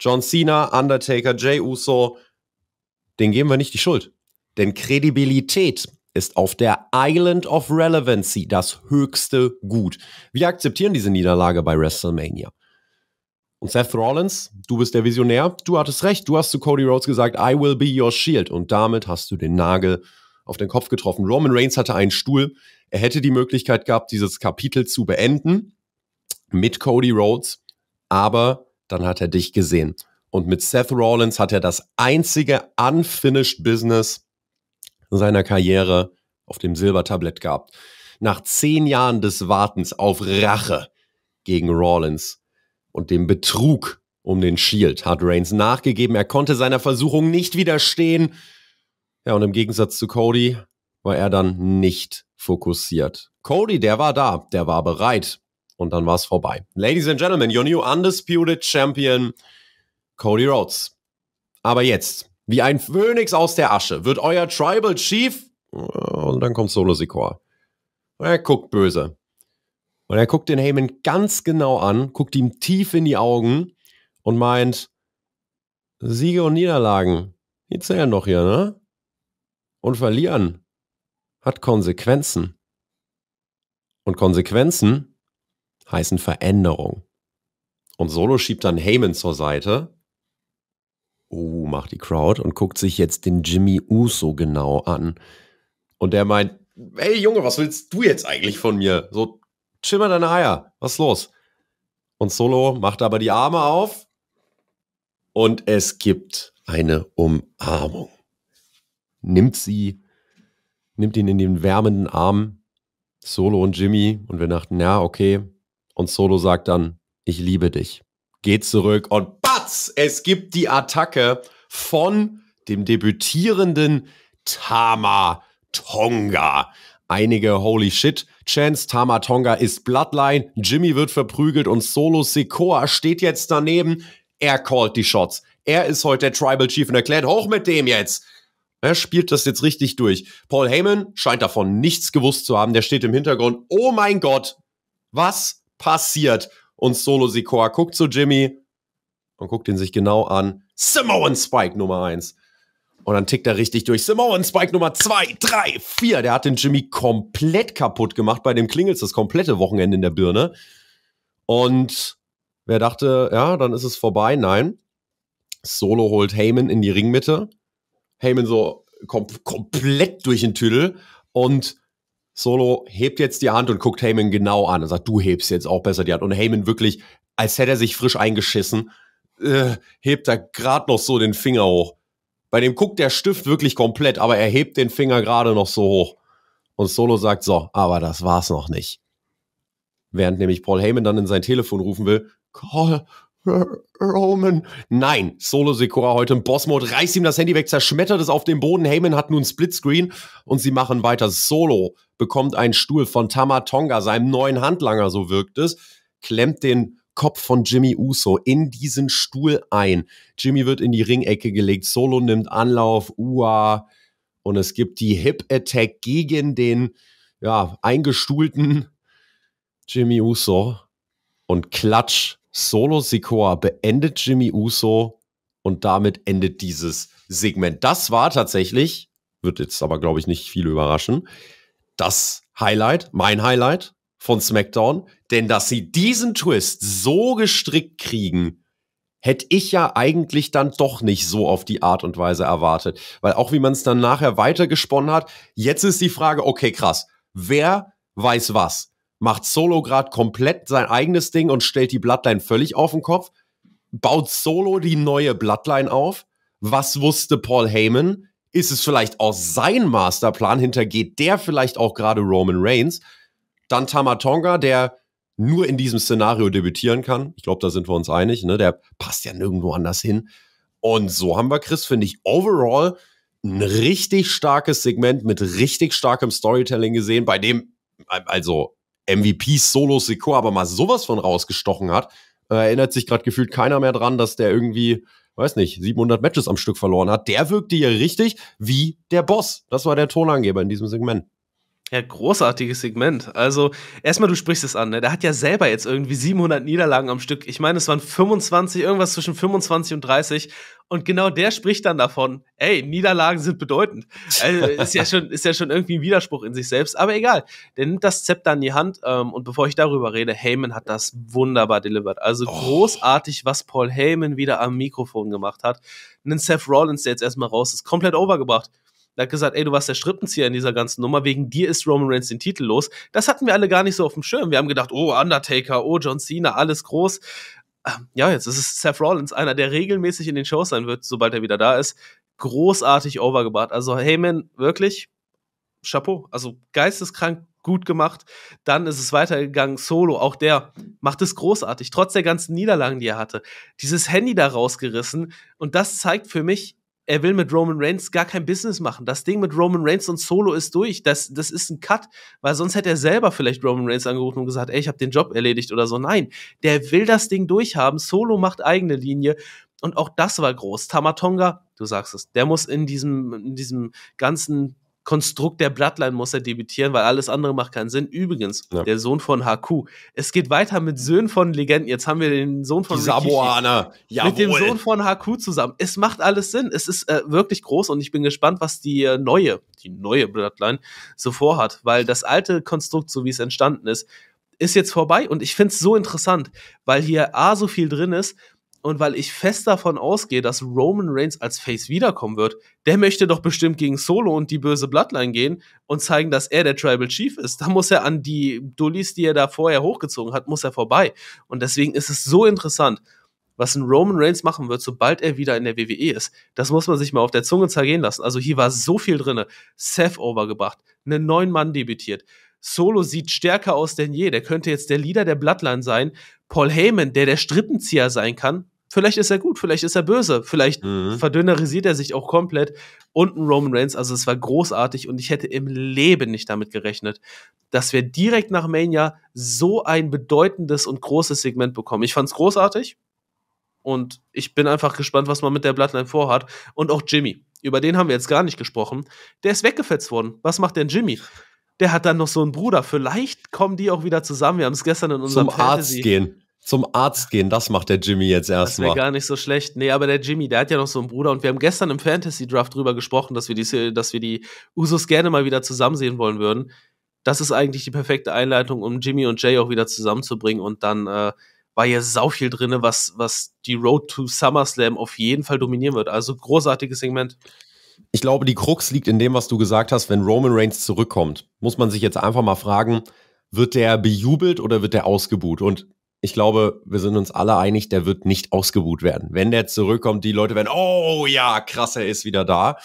John Cena, Undertaker, Jay Uso, den geben wir nicht die Schuld. Denn Kredibilität ist auf der Island of Relevancy das höchste Gut. Wir akzeptieren diese Niederlage bei WrestleMania. Und Seth Rollins, du bist der Visionär, du hattest recht, du hast zu Cody Rhodes gesagt, I will be your shield. Und damit hast du den Nagel auf den Kopf getroffen. Roman Reigns hatte einen Stuhl, er hätte die Möglichkeit gehabt, dieses Kapitel zu beenden mit Cody Rhodes, aber dann hat er dich gesehen. Und mit Seth Rollins hat er das einzige unfinished Business seiner Karriere auf dem Silbertablett gehabt. Nach zehn Jahren des Wartens auf Rache gegen Rollins und dem Betrug um den Shield hat Reigns nachgegeben. Er konnte seiner Versuchung nicht widerstehen. Ja, und im Gegensatz zu Cody war er dann nicht fokussiert. Cody, der war da, der war bereit. Und dann war es vorbei. Ladies and Gentlemen, your new undisputed champion, Cody Rhodes. Aber jetzt, wie ein Phönix aus der Asche, wird euer Tribal Chief. Und dann kommt Solo Sikoa. Und er guckt böse. Und er guckt den Heyman ganz genau an, guckt ihm tief in die Augen und meint: Siege und Niederlagen, die zählen doch hier, ne? Und verlieren, hat Konsequenzen. Und Konsequenzen heißen Veränderung. Und Solo schiebt dann Heyman zur Seite. Uh, macht die Crowd und guckt sich jetzt den Jimmy Uso genau an. Und der meint, hey Junge, was willst du jetzt eigentlich von mir? So, chill mal deine Eier, was ist los? Und Solo macht aber die Arme auf und es gibt eine Umarmung. Nimmt sie nimmt ihn in den wärmenden Arm, Solo und Jimmy, und wir dachten, ja, okay. Und Solo sagt dann, ich liebe dich. Geht zurück und batz, es gibt die Attacke von dem debütierenden Tama Tonga. Einige Holy Shit. Chance Tama Tonga ist Bloodline. Jimmy wird verprügelt und Solo Sekoa steht jetzt daneben. Er callt die Shots. Er ist heute der Tribal Chief und erklärt, hoch mit dem jetzt. Er spielt das jetzt richtig durch? Paul Heyman scheint davon nichts gewusst zu haben. Der steht im Hintergrund. Oh mein Gott, was passiert? Und Solo Sikoa guckt zu Jimmy und guckt ihn sich genau an. Samoan Spike Nummer 1. Und dann tickt er richtig durch. Samoan Spike Nummer 2, 3, 4. Der hat den Jimmy komplett kaputt gemacht. Bei dem klingelt das komplette Wochenende in der Birne. Und wer dachte, ja, dann ist es vorbei. Nein. Solo holt Heyman in die Ringmitte. Heyman so kom komplett durch den Tüdel und Solo hebt jetzt die Hand und guckt Heyman genau an und sagt, du hebst jetzt auch besser die Hand. Und Heyman wirklich, als hätte er sich frisch eingeschissen, äh, hebt er gerade noch so den Finger hoch. Bei dem guckt der Stift wirklich komplett, aber er hebt den Finger gerade noch so hoch. Und Solo sagt so, aber das war's noch nicht. Während nämlich Paul Heyman dann in sein Telefon rufen will, Call, Roman. Nein, Solo Sekora heute im Boss-Mode, reißt ihm das Handy weg, zerschmettert es auf dem Boden. Heyman hat nun Splitscreen und sie machen weiter. Solo bekommt einen Stuhl von Tamatonga, seinem neuen Handlanger, so wirkt es, klemmt den Kopf von Jimmy Uso in diesen Stuhl ein. Jimmy wird in die Ringecke gelegt, Solo nimmt Anlauf, Ua, und es gibt die Hip-Attack gegen den ja, eingestuhlten Jimmy Uso und Klatsch Solo Sikoa beendet Jimmy Uso und damit endet dieses Segment. Das war tatsächlich, wird jetzt aber glaube ich nicht viel überraschen, das Highlight, mein Highlight von SmackDown. Denn dass sie diesen Twist so gestrickt kriegen, hätte ich ja eigentlich dann doch nicht so auf die Art und Weise erwartet. Weil auch wie man es dann nachher weitergesponnen hat, jetzt ist die Frage, okay, krass, wer weiß was? macht Solo gerade komplett sein eigenes Ding und stellt die Bloodline völlig auf den Kopf, baut Solo die neue Bloodline auf. Was wusste Paul Heyman? Ist es vielleicht auch sein Masterplan? Hintergeht der vielleicht auch gerade Roman Reigns? Dann Tamatonga, der nur in diesem Szenario debütieren kann. Ich glaube, da sind wir uns einig. Ne? Der passt ja nirgendwo anders hin. Und so haben wir, Chris, finde ich, overall ein richtig starkes Segment mit richtig starkem Storytelling gesehen, bei dem, also mvp Solo Sekor aber mal sowas von rausgestochen hat, äh, erinnert sich gerade gefühlt keiner mehr dran, dass der irgendwie, weiß nicht, 700 Matches am Stück verloren hat. Der wirkte hier richtig wie der Boss. Das war der Tonangeber in diesem Segment. Ja, großartiges Segment. Also, erstmal, du sprichst es an, ne? Der hat ja selber jetzt irgendwie 700 Niederlagen am Stück. Ich meine, es waren 25, irgendwas zwischen 25 und 30. Und genau der spricht dann davon, ey, Niederlagen sind bedeutend. Also, ist ja schon, ist ja schon irgendwie ein Widerspruch in sich selbst. Aber egal. Der nimmt das Zepter in die Hand. Ähm, und bevor ich darüber rede, Heyman hat das wunderbar delivered. Also, oh. großartig, was Paul Heyman wieder am Mikrofon gemacht hat. Einen Seth Rollins, der jetzt erstmal raus ist, komplett overgebracht. Er hat gesagt, ey, du warst der Strippenzieher in dieser ganzen Nummer, wegen dir ist Roman Reigns den Titel los. Das hatten wir alle gar nicht so auf dem Schirm. Wir haben gedacht, oh, Undertaker, oh, John Cena, alles groß. Ähm, ja, jetzt ist es Seth Rollins, einer, der regelmäßig in den Shows sein wird, sobald er wieder da ist. Großartig overgebracht. Also hey man, wirklich, Chapeau. Also geisteskrank gut gemacht. Dann ist es weitergegangen, Solo, auch der macht es großartig, trotz der ganzen Niederlagen, die er hatte. Dieses Handy da rausgerissen und das zeigt für mich, er will mit Roman Reigns gar kein Business machen. Das Ding mit Roman Reigns und Solo ist durch. Das, das ist ein Cut, weil sonst hätte er selber vielleicht Roman Reigns angerufen und gesagt, ey, ich habe den Job erledigt oder so. Nein, der will das Ding durchhaben. Solo macht eigene Linie. Und auch das war groß. Tamatonga, du sagst es, der muss in diesem, in diesem ganzen Konstrukt der Bloodline muss er debütieren, weil alles andere macht keinen Sinn. Übrigens, ja. der Sohn von HQ. Es geht weiter mit Söhnen von Legenden. Jetzt haben wir den Sohn von Die Mit dem Sohn von HQ zusammen. Es macht alles Sinn. Es ist äh, wirklich groß und ich bin gespannt, was die äh, neue, die neue Bloodline so vorhat, weil das alte Konstrukt, so wie es entstanden ist, ist jetzt vorbei und ich finde es so interessant, weil hier A so viel drin ist und weil ich fest davon ausgehe, dass Roman Reigns als Face wiederkommen wird, der möchte doch bestimmt gegen Solo und die böse Bloodline gehen und zeigen, dass er der Tribal Chief ist. Da muss er an die Dullis, die er da vorher hochgezogen hat, muss er vorbei. Und deswegen ist es so interessant, was ein Roman Reigns machen wird, sobald er wieder in der WWE ist. Das muss man sich mal auf der Zunge zergehen lassen. Also hier war so viel drinne. Seth overgebracht, einen neuen Mann debütiert. Solo sieht stärker aus denn je. Der könnte jetzt der Leader der Bloodline sein. Paul Heyman, der der Strippenzieher sein kann, vielleicht ist er gut, vielleicht ist er böse, vielleicht mhm. verdünnerisiert er sich auch komplett. Und ein Roman Reigns, also es war großartig und ich hätte im Leben nicht damit gerechnet, dass wir direkt nach Mania so ein bedeutendes und großes Segment bekommen. Ich fand's großartig und ich bin einfach gespannt, was man mit der Bloodline vorhat. Und auch Jimmy, über den haben wir jetzt gar nicht gesprochen, der ist weggefetzt worden. Was macht denn Jimmy? Der hat dann noch so einen Bruder. Vielleicht kommen die auch wieder zusammen. Wir haben es gestern in unserem Zum Fantasy Arzt gehen zum Arzt gehen, das macht der Jimmy jetzt erstmal. Das wäre gar nicht so schlecht. Nee, aber der Jimmy, der hat ja noch so einen Bruder und wir haben gestern im Fantasy Draft drüber gesprochen, dass wir, die, dass wir die Usos gerne mal wieder zusammen sehen wollen würden. Das ist eigentlich die perfekte Einleitung, um Jimmy und Jay auch wieder zusammenzubringen und dann äh, war hier sau viel drin, was, was die Road to SummerSlam auf jeden Fall dominieren wird. Also großartiges Segment. Ich glaube, die Krux liegt in dem, was du gesagt hast, wenn Roman Reigns zurückkommt, muss man sich jetzt einfach mal fragen, wird der bejubelt oder wird der ausgebuht? Und ich glaube, wir sind uns alle einig, der wird nicht ausgebuht werden. Wenn der zurückkommt, die Leute werden, oh ja, krass, er ist wieder da.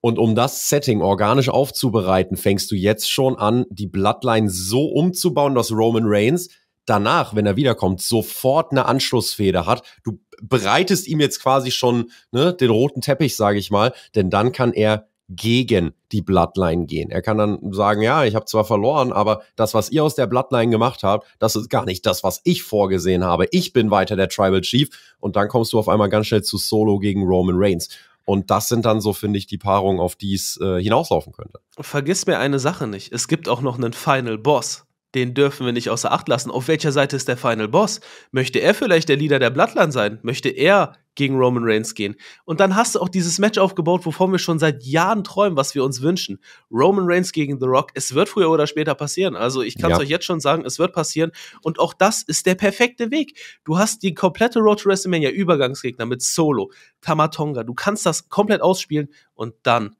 Und um das Setting organisch aufzubereiten, fängst du jetzt schon an, die Bloodline so umzubauen, dass Roman Reigns danach, wenn er wiederkommt, sofort eine Anschlussfeder hat. Du bereitest ihm jetzt quasi schon ne, den roten Teppich, sage ich mal, denn dann kann er gegen die Bloodline gehen. Er kann dann sagen, ja, ich habe zwar verloren, aber das, was ihr aus der Bloodline gemacht habt, das ist gar nicht das, was ich vorgesehen habe. Ich bin weiter der Tribal Chief und dann kommst du auf einmal ganz schnell zu Solo gegen Roman Reigns. Und das sind dann so, finde ich, die Paarungen, auf die es äh, hinauslaufen könnte. Vergiss mir eine Sache nicht. Es gibt auch noch einen Final Boss. Den dürfen wir nicht außer Acht lassen. Auf welcher Seite ist der Final Boss? Möchte er vielleicht der Leader der Bloodline sein? Möchte er gegen Roman Reigns gehen. Und dann hast du auch dieses Match aufgebaut, wovon wir schon seit Jahren träumen, was wir uns wünschen. Roman Reigns gegen The Rock. Es wird früher oder später passieren. Also ich kann es ja. euch jetzt schon sagen, es wird passieren. Und auch das ist der perfekte Weg. Du hast die komplette Road to WrestleMania Übergangsgegner mit Solo, Tamatonga. Du kannst das komplett ausspielen und dann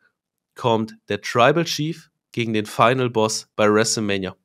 kommt der Tribal Chief gegen den Final Boss bei WrestleMania.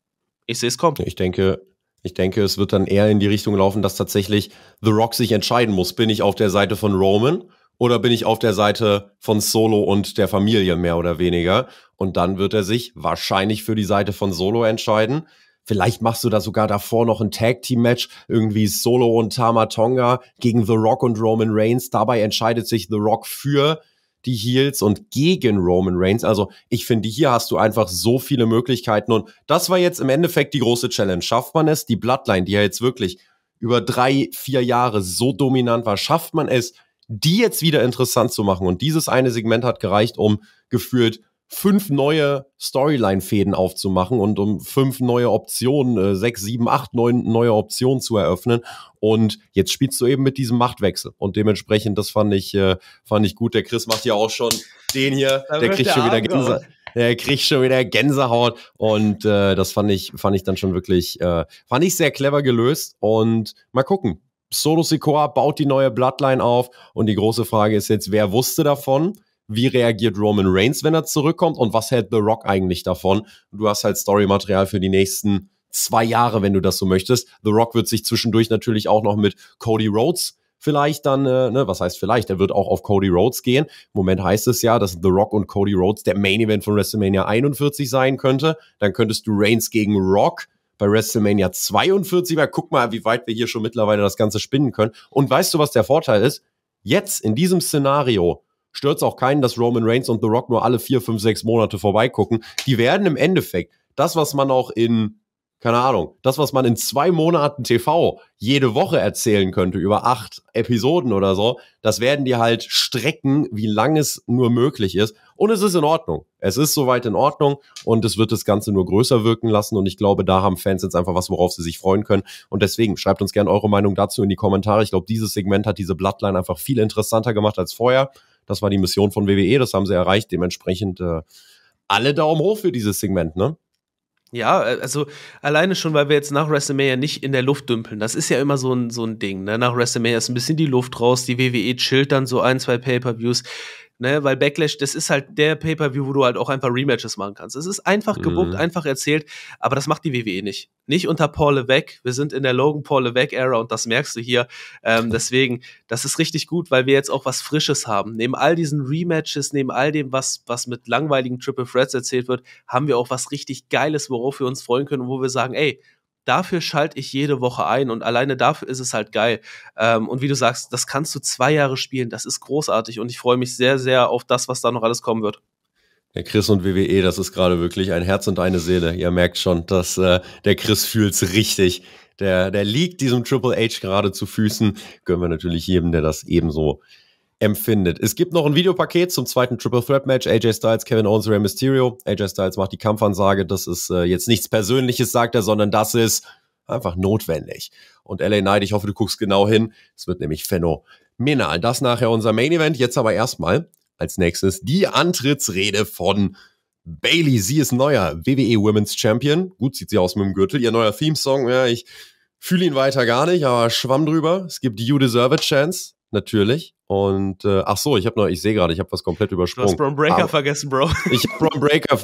Ich sehe es kommt. Ich denke, ich denke, es wird dann eher in die Richtung laufen, dass tatsächlich The Rock sich entscheiden muss. Bin ich auf der Seite von Roman oder bin ich auf der Seite von Solo und der Familie mehr oder weniger? Und dann wird er sich wahrscheinlich für die Seite von Solo entscheiden. Vielleicht machst du da sogar davor noch ein Tag Team Match, irgendwie Solo und Tama Tonga gegen The Rock und Roman Reigns. Dabei entscheidet sich The Rock für die Heels und gegen Roman Reigns. Also ich finde, hier hast du einfach so viele Möglichkeiten und das war jetzt im Endeffekt die große Challenge. Schafft man es, die Bloodline, die ja jetzt wirklich über drei, vier Jahre so dominant war, schafft man es, die jetzt wieder interessant zu machen. Und dieses eine Segment hat gereicht, um gefühlt fünf neue Storyline-Fäden aufzumachen und um fünf neue Optionen, äh, sechs, sieben, acht, neun neue Optionen zu eröffnen. Und jetzt spielst du eben mit diesem Machtwechsel. Und dementsprechend, das fand ich, äh, fand ich gut. Der Chris macht ja auch schon den hier, da der kriegt schon wieder Gänsehaut. Der kriegt schon wieder Gänsehaut. Und äh, das fand ich, fand ich dann schon wirklich, äh, fand ich sehr clever gelöst. Und mal gucken. Solo Sikoa baut die neue Bloodline auf. Und die große Frage ist jetzt, wer wusste davon? wie reagiert Roman Reigns, wenn er zurückkommt und was hält The Rock eigentlich davon? Du hast halt Storymaterial für die nächsten zwei Jahre, wenn du das so möchtest. The Rock wird sich zwischendurch natürlich auch noch mit Cody Rhodes vielleicht dann, äh, ne, was heißt vielleicht, er wird auch auf Cody Rhodes gehen. Im Moment heißt es ja, dass The Rock und Cody Rhodes der Main Event von WrestleMania 41 sein könnte. Dann könntest du Reigns gegen Rock bei WrestleMania 42, weil guck mal, wie weit wir hier schon mittlerweile das Ganze spinnen können. Und weißt du, was der Vorteil ist? Jetzt in diesem Szenario stört auch keinen, dass Roman Reigns und The Rock nur alle vier, fünf, sechs Monate vorbeigucken. Die werden im Endeffekt das, was man auch in, keine Ahnung, das, was man in zwei Monaten TV jede Woche erzählen könnte, über acht Episoden oder so, das werden die halt strecken, wie lang es nur möglich ist. Und es ist in Ordnung. Es ist soweit in Ordnung und es wird das Ganze nur größer wirken lassen. Und ich glaube, da haben Fans jetzt einfach was, worauf sie sich freuen können. Und deswegen schreibt uns gerne eure Meinung dazu in die Kommentare. Ich glaube, dieses Segment hat diese Bloodline einfach viel interessanter gemacht als vorher. Das war die Mission von WWE, das haben sie erreicht. Dementsprechend äh, alle Daumen hoch für dieses Segment, ne? Ja, äh, also alleine schon, weil wir jetzt nach WrestleMania nicht in der Luft dümpeln. Das ist ja immer so ein, so ein Ding. Ne? Nach WrestleMania ist ein bisschen die Luft raus, die WWE chillt dann so ein, zwei Pay-Per-Views ne? Weil Backlash, das ist halt der Pay-Per-View, wo du halt auch einfach Rematches machen kannst. Es ist einfach gebuckt, mhm. einfach erzählt, aber das macht die WWE nicht. Nicht unter Paul Levesque. Wir sind in der Logan Paul Levesque-Ära und das merkst du hier. Ähm, deswegen, das ist richtig gut, weil wir jetzt auch was Frisches haben. Neben all diesen Rematches, neben all dem, was, was mit langweiligen Triple Threats erzählt wird, haben wir auch was richtig Geiles, worauf wir uns freuen können und wo wir sagen, ey, dafür schalte ich jede Woche ein und alleine dafür ist es halt geil. Ähm, und wie du sagst, das kannst du zwei Jahre spielen, das ist großartig und ich freue mich sehr, sehr auf das, was da noch alles kommen wird. Der Chris und WWE, das ist gerade wirklich ein Herz und eine Seele. Ihr merkt schon, dass äh, der Chris fühlt es richtig. Der, der liegt diesem Triple H gerade zu Füßen. Gönnen wir natürlich jedem, der das ebenso äh, empfindet. Es gibt noch ein Videopaket zum zweiten Triple Threat Match. AJ Styles, Kevin Owens, Rey Mysterio. AJ Styles macht die Kampfansage. Das ist äh, jetzt nichts Persönliches, sagt er, sondern das ist einfach notwendig. Und LA Knight, ich hoffe, du guckst genau hin. Es wird nämlich phänomenal. Das nachher unser Main Event. Jetzt aber erstmal als nächstes die Antrittsrede von Bailey. Sie ist neuer WWE Women's Champion. Gut sieht sie aus mit dem Gürtel. Ihr neuer Theme-Song. Ja, ich fühle ihn weiter gar nicht, aber schwamm drüber. Es gibt You Deserve a Chance natürlich. Und äh, ach so, ich habe noch, ich sehe gerade, ich habe was komplett übersprungen. Du hast Bron Breaker ah, vergessen, Bro. Ich habe Bron Breaker.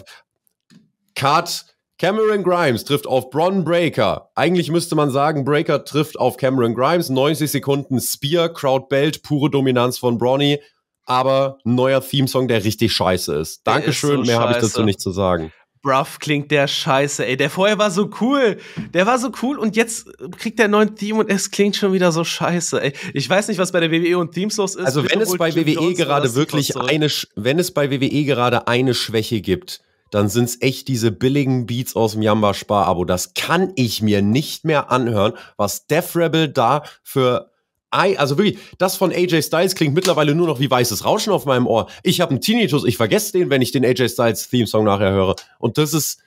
Cut. Cameron Grimes trifft auf Bron Breaker. Eigentlich müsste man sagen, Breaker trifft auf Cameron Grimes. 90 Sekunden Spear, Crowd Belt, pure Dominanz von Bronny. Aber neuer Theme-Song, der richtig scheiße ist. Dankeschön, ist so mehr habe ich dazu nicht zu sagen. Bruff klingt der scheiße, ey. Der vorher war so cool. Der war so cool und jetzt kriegt der neuen Theme und es klingt schon wieder so scheiße, ey. Ich weiß nicht, was bei der WWE und Themes los ist. Also, wenn es bei WWE gerade wirklich eine, wenn es bei WWE gerade eine Schwäche gibt, dann sind es echt diese billigen Beats aus dem Jamba Spar-Abo. Das kann ich mir nicht mehr anhören, was Death Rebel da für I, also wirklich, das von AJ Styles klingt mittlerweile nur noch wie weißes Rauschen auf meinem Ohr. Ich habe einen Tinnitus, ich vergesse den, wenn ich den AJ Styles Theme Song nachher höre. Und das ist,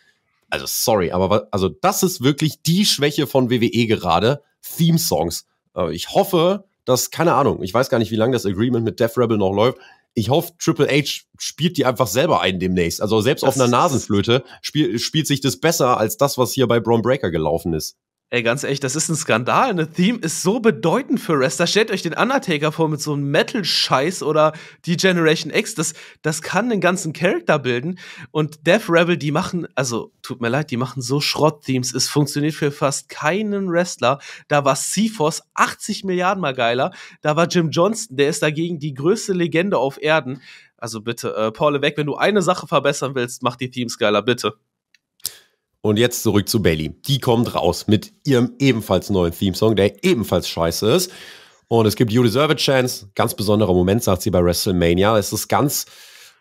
also sorry, aber also das ist wirklich die Schwäche von WWE gerade, Theme Songs. Äh, ich hoffe, dass, keine Ahnung, ich weiß gar nicht, wie lange das Agreement mit Death Rebel noch läuft. Ich hoffe, Triple H spielt die einfach selber ein demnächst. Also selbst das auf einer Nasenflöte spiel, spielt sich das besser als das, was hier bei Braun Breaker gelaufen ist. Ey, ganz ehrlich, das ist ein Skandal. Eine Theme ist so bedeutend für Wrestler. Stellt euch den Undertaker vor mit so einem Metal-Scheiß oder die Generation X. Das, das kann den ganzen Charakter bilden. Und Death Rebel, die machen, also tut mir leid, die machen so Schrott-Themes. Es funktioniert für fast keinen Wrestler. Da war Seaforce 80 Milliarden mal geiler. Da war Jim Johnston, der ist dagegen die größte Legende auf Erden. Also bitte, äh, Paul, weg, wenn du eine Sache verbessern willst, mach die Themes geiler, bitte. Und jetzt zurück zu Bailey. Die kommt raus mit ihrem ebenfalls neuen Theme-Song, der ebenfalls scheiße ist. Und es gibt You Deserve a Chance. Ganz besonderer Moment, sagt sie bei WrestleMania. Es ist ganz,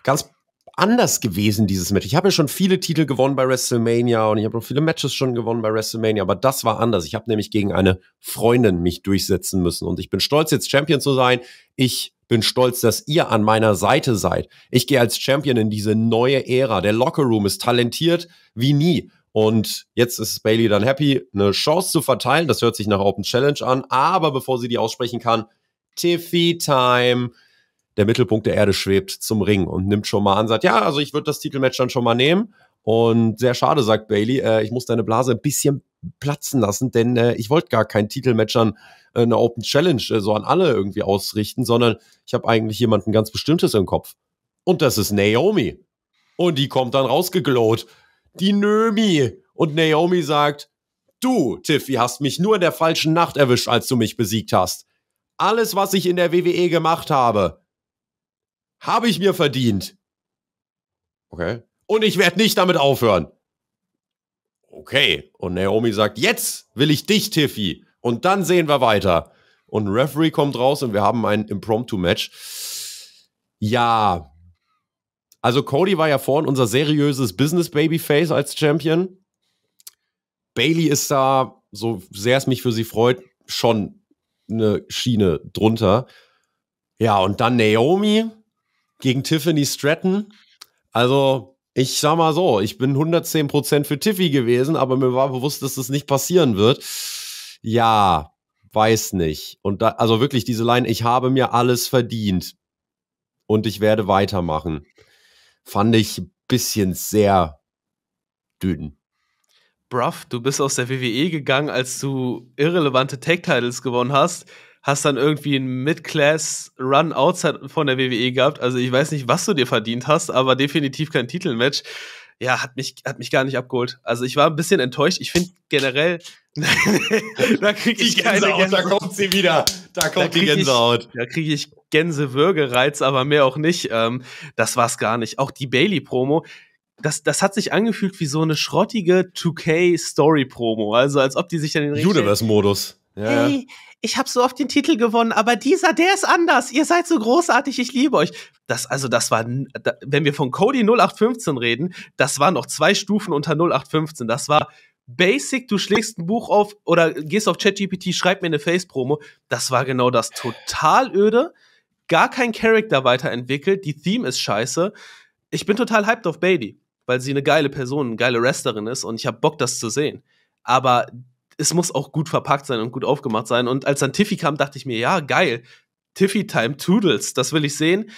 ganz anders gewesen, dieses Match. Ich habe ja schon viele Titel gewonnen bei WrestleMania und ich habe auch viele Matches schon gewonnen bei WrestleMania, aber das war anders. Ich habe nämlich gegen eine Freundin mich durchsetzen müssen und ich bin stolz, jetzt Champion zu sein. Ich bin stolz, dass ihr an meiner Seite seid. Ich gehe als Champion in diese neue Ära. Der Locker Room ist talentiert wie nie. Und jetzt ist Bailey dann happy, eine Chance zu verteilen. Das hört sich nach Open Challenge an. Aber bevor sie die aussprechen kann, Tiffy Time. Der Mittelpunkt der Erde schwebt zum Ring und nimmt schon mal an, sagt, ja, also ich würde das Titelmatch dann schon mal nehmen. Und sehr schade, sagt Bailey, äh, ich muss deine Blase ein bisschen platzen lassen, denn äh, ich wollte gar kein Titelmatch an äh, eine Open Challenge äh, so an alle irgendwie ausrichten, sondern ich habe eigentlich jemanden ganz Bestimmtes im Kopf. Und das ist Naomi. Und die kommt dann rausgeglowt die Nömi. Und Naomi sagt, du, Tiffy, hast mich nur in der falschen Nacht erwischt, als du mich besiegt hast. Alles, was ich in der WWE gemacht habe, habe ich mir verdient. Okay. Und ich werde nicht damit aufhören. Okay. Und Naomi sagt, jetzt will ich dich, Tiffy. Und dann sehen wir weiter. Und ein Referee kommt raus und wir haben ein Impromptu-Match. Ja, also Cody war ja vorhin unser seriöses Business Babyface als Champion. Bailey ist da, so sehr es mich für sie freut, schon eine Schiene drunter. Ja, und dann Naomi gegen Tiffany Stratton. Also, ich sag mal so, ich bin 110% für Tiffy gewesen, aber mir war bewusst, dass das nicht passieren wird. Ja, weiß nicht. Und da, also wirklich diese Line, ich habe mir alles verdient und ich werde weitermachen fand ich ein bisschen sehr dünn. Bruff, du bist aus der WWE gegangen, als du irrelevante Tag-Titles gewonnen hast. Hast dann irgendwie einen Mid-Class-Run outside von der WWE gehabt. Also ich weiß nicht, was du dir verdient hast, aber definitiv kein Titelmatch. Ja, hat mich, hat mich gar nicht abgeholt. Also ich war ein bisschen enttäuscht. Ich finde generell, da kriege ich die Gänsehaut, da kommt sie wieder. Da kommt da die Gänsehaut. Ich, da kriege ich Gänsewürgereiz, aber mehr auch nicht. Ähm, das war's gar nicht. Auch die Bailey-Promo, das, das hat sich angefühlt wie so eine schrottige 2K-Story-Promo. Also als ob die sich dann in den Universe-Modus. Ja. Hey, ich habe so oft den Titel gewonnen, aber dieser, der ist anders. Ihr seid so großartig, ich liebe euch. Das, also, das war, da, wenn wir von Cody 0815 reden, das war noch zwei Stufen unter 0815. Das war basic, du schlägst ein Buch auf oder gehst auf ChatGPT, schreib mir eine Face-Promo. Das war genau das. Total öde. Gar kein Charakter weiterentwickelt. Die Theme ist scheiße. Ich bin total hyped auf Baby, weil sie eine geile Person, eine geile Wrestlerin ist und ich habe Bock, das zu sehen. Aber es muss auch gut verpackt sein und gut aufgemacht sein. Und als dann Tiffy kam, dachte ich mir, ja, geil. Tiffy Time Toodles, das will ich sehen.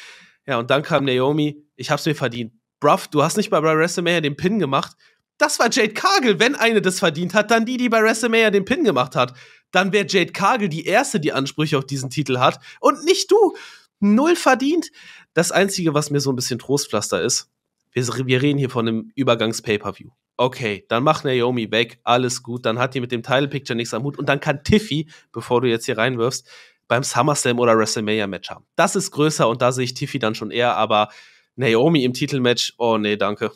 Ja, und dann kam Naomi, ich hab's mir verdient. Bruff, du hast nicht mal bei WrestleMania den Pin gemacht. Das war Jade Cargill. Wenn eine das verdient hat, dann die, die bei WrestleMania den Pin gemacht hat. Dann wäre Jade Cargill die erste, die Ansprüche auf diesen Titel hat. Und nicht du. Null verdient. Das Einzige, was mir so ein bisschen Trostpflaster ist, wir, wir reden hier von einem Übergangs-Pay-Per-View. Okay, dann macht Naomi weg, alles gut, dann hat die mit dem Title Picture nichts am Hut und dann kann Tiffy, bevor du jetzt hier reinwirfst, beim SummerSlam oder WrestleMania Match haben. Das ist größer und da sehe ich Tiffy dann schon eher, aber Naomi im Titelmatch, oh nee, danke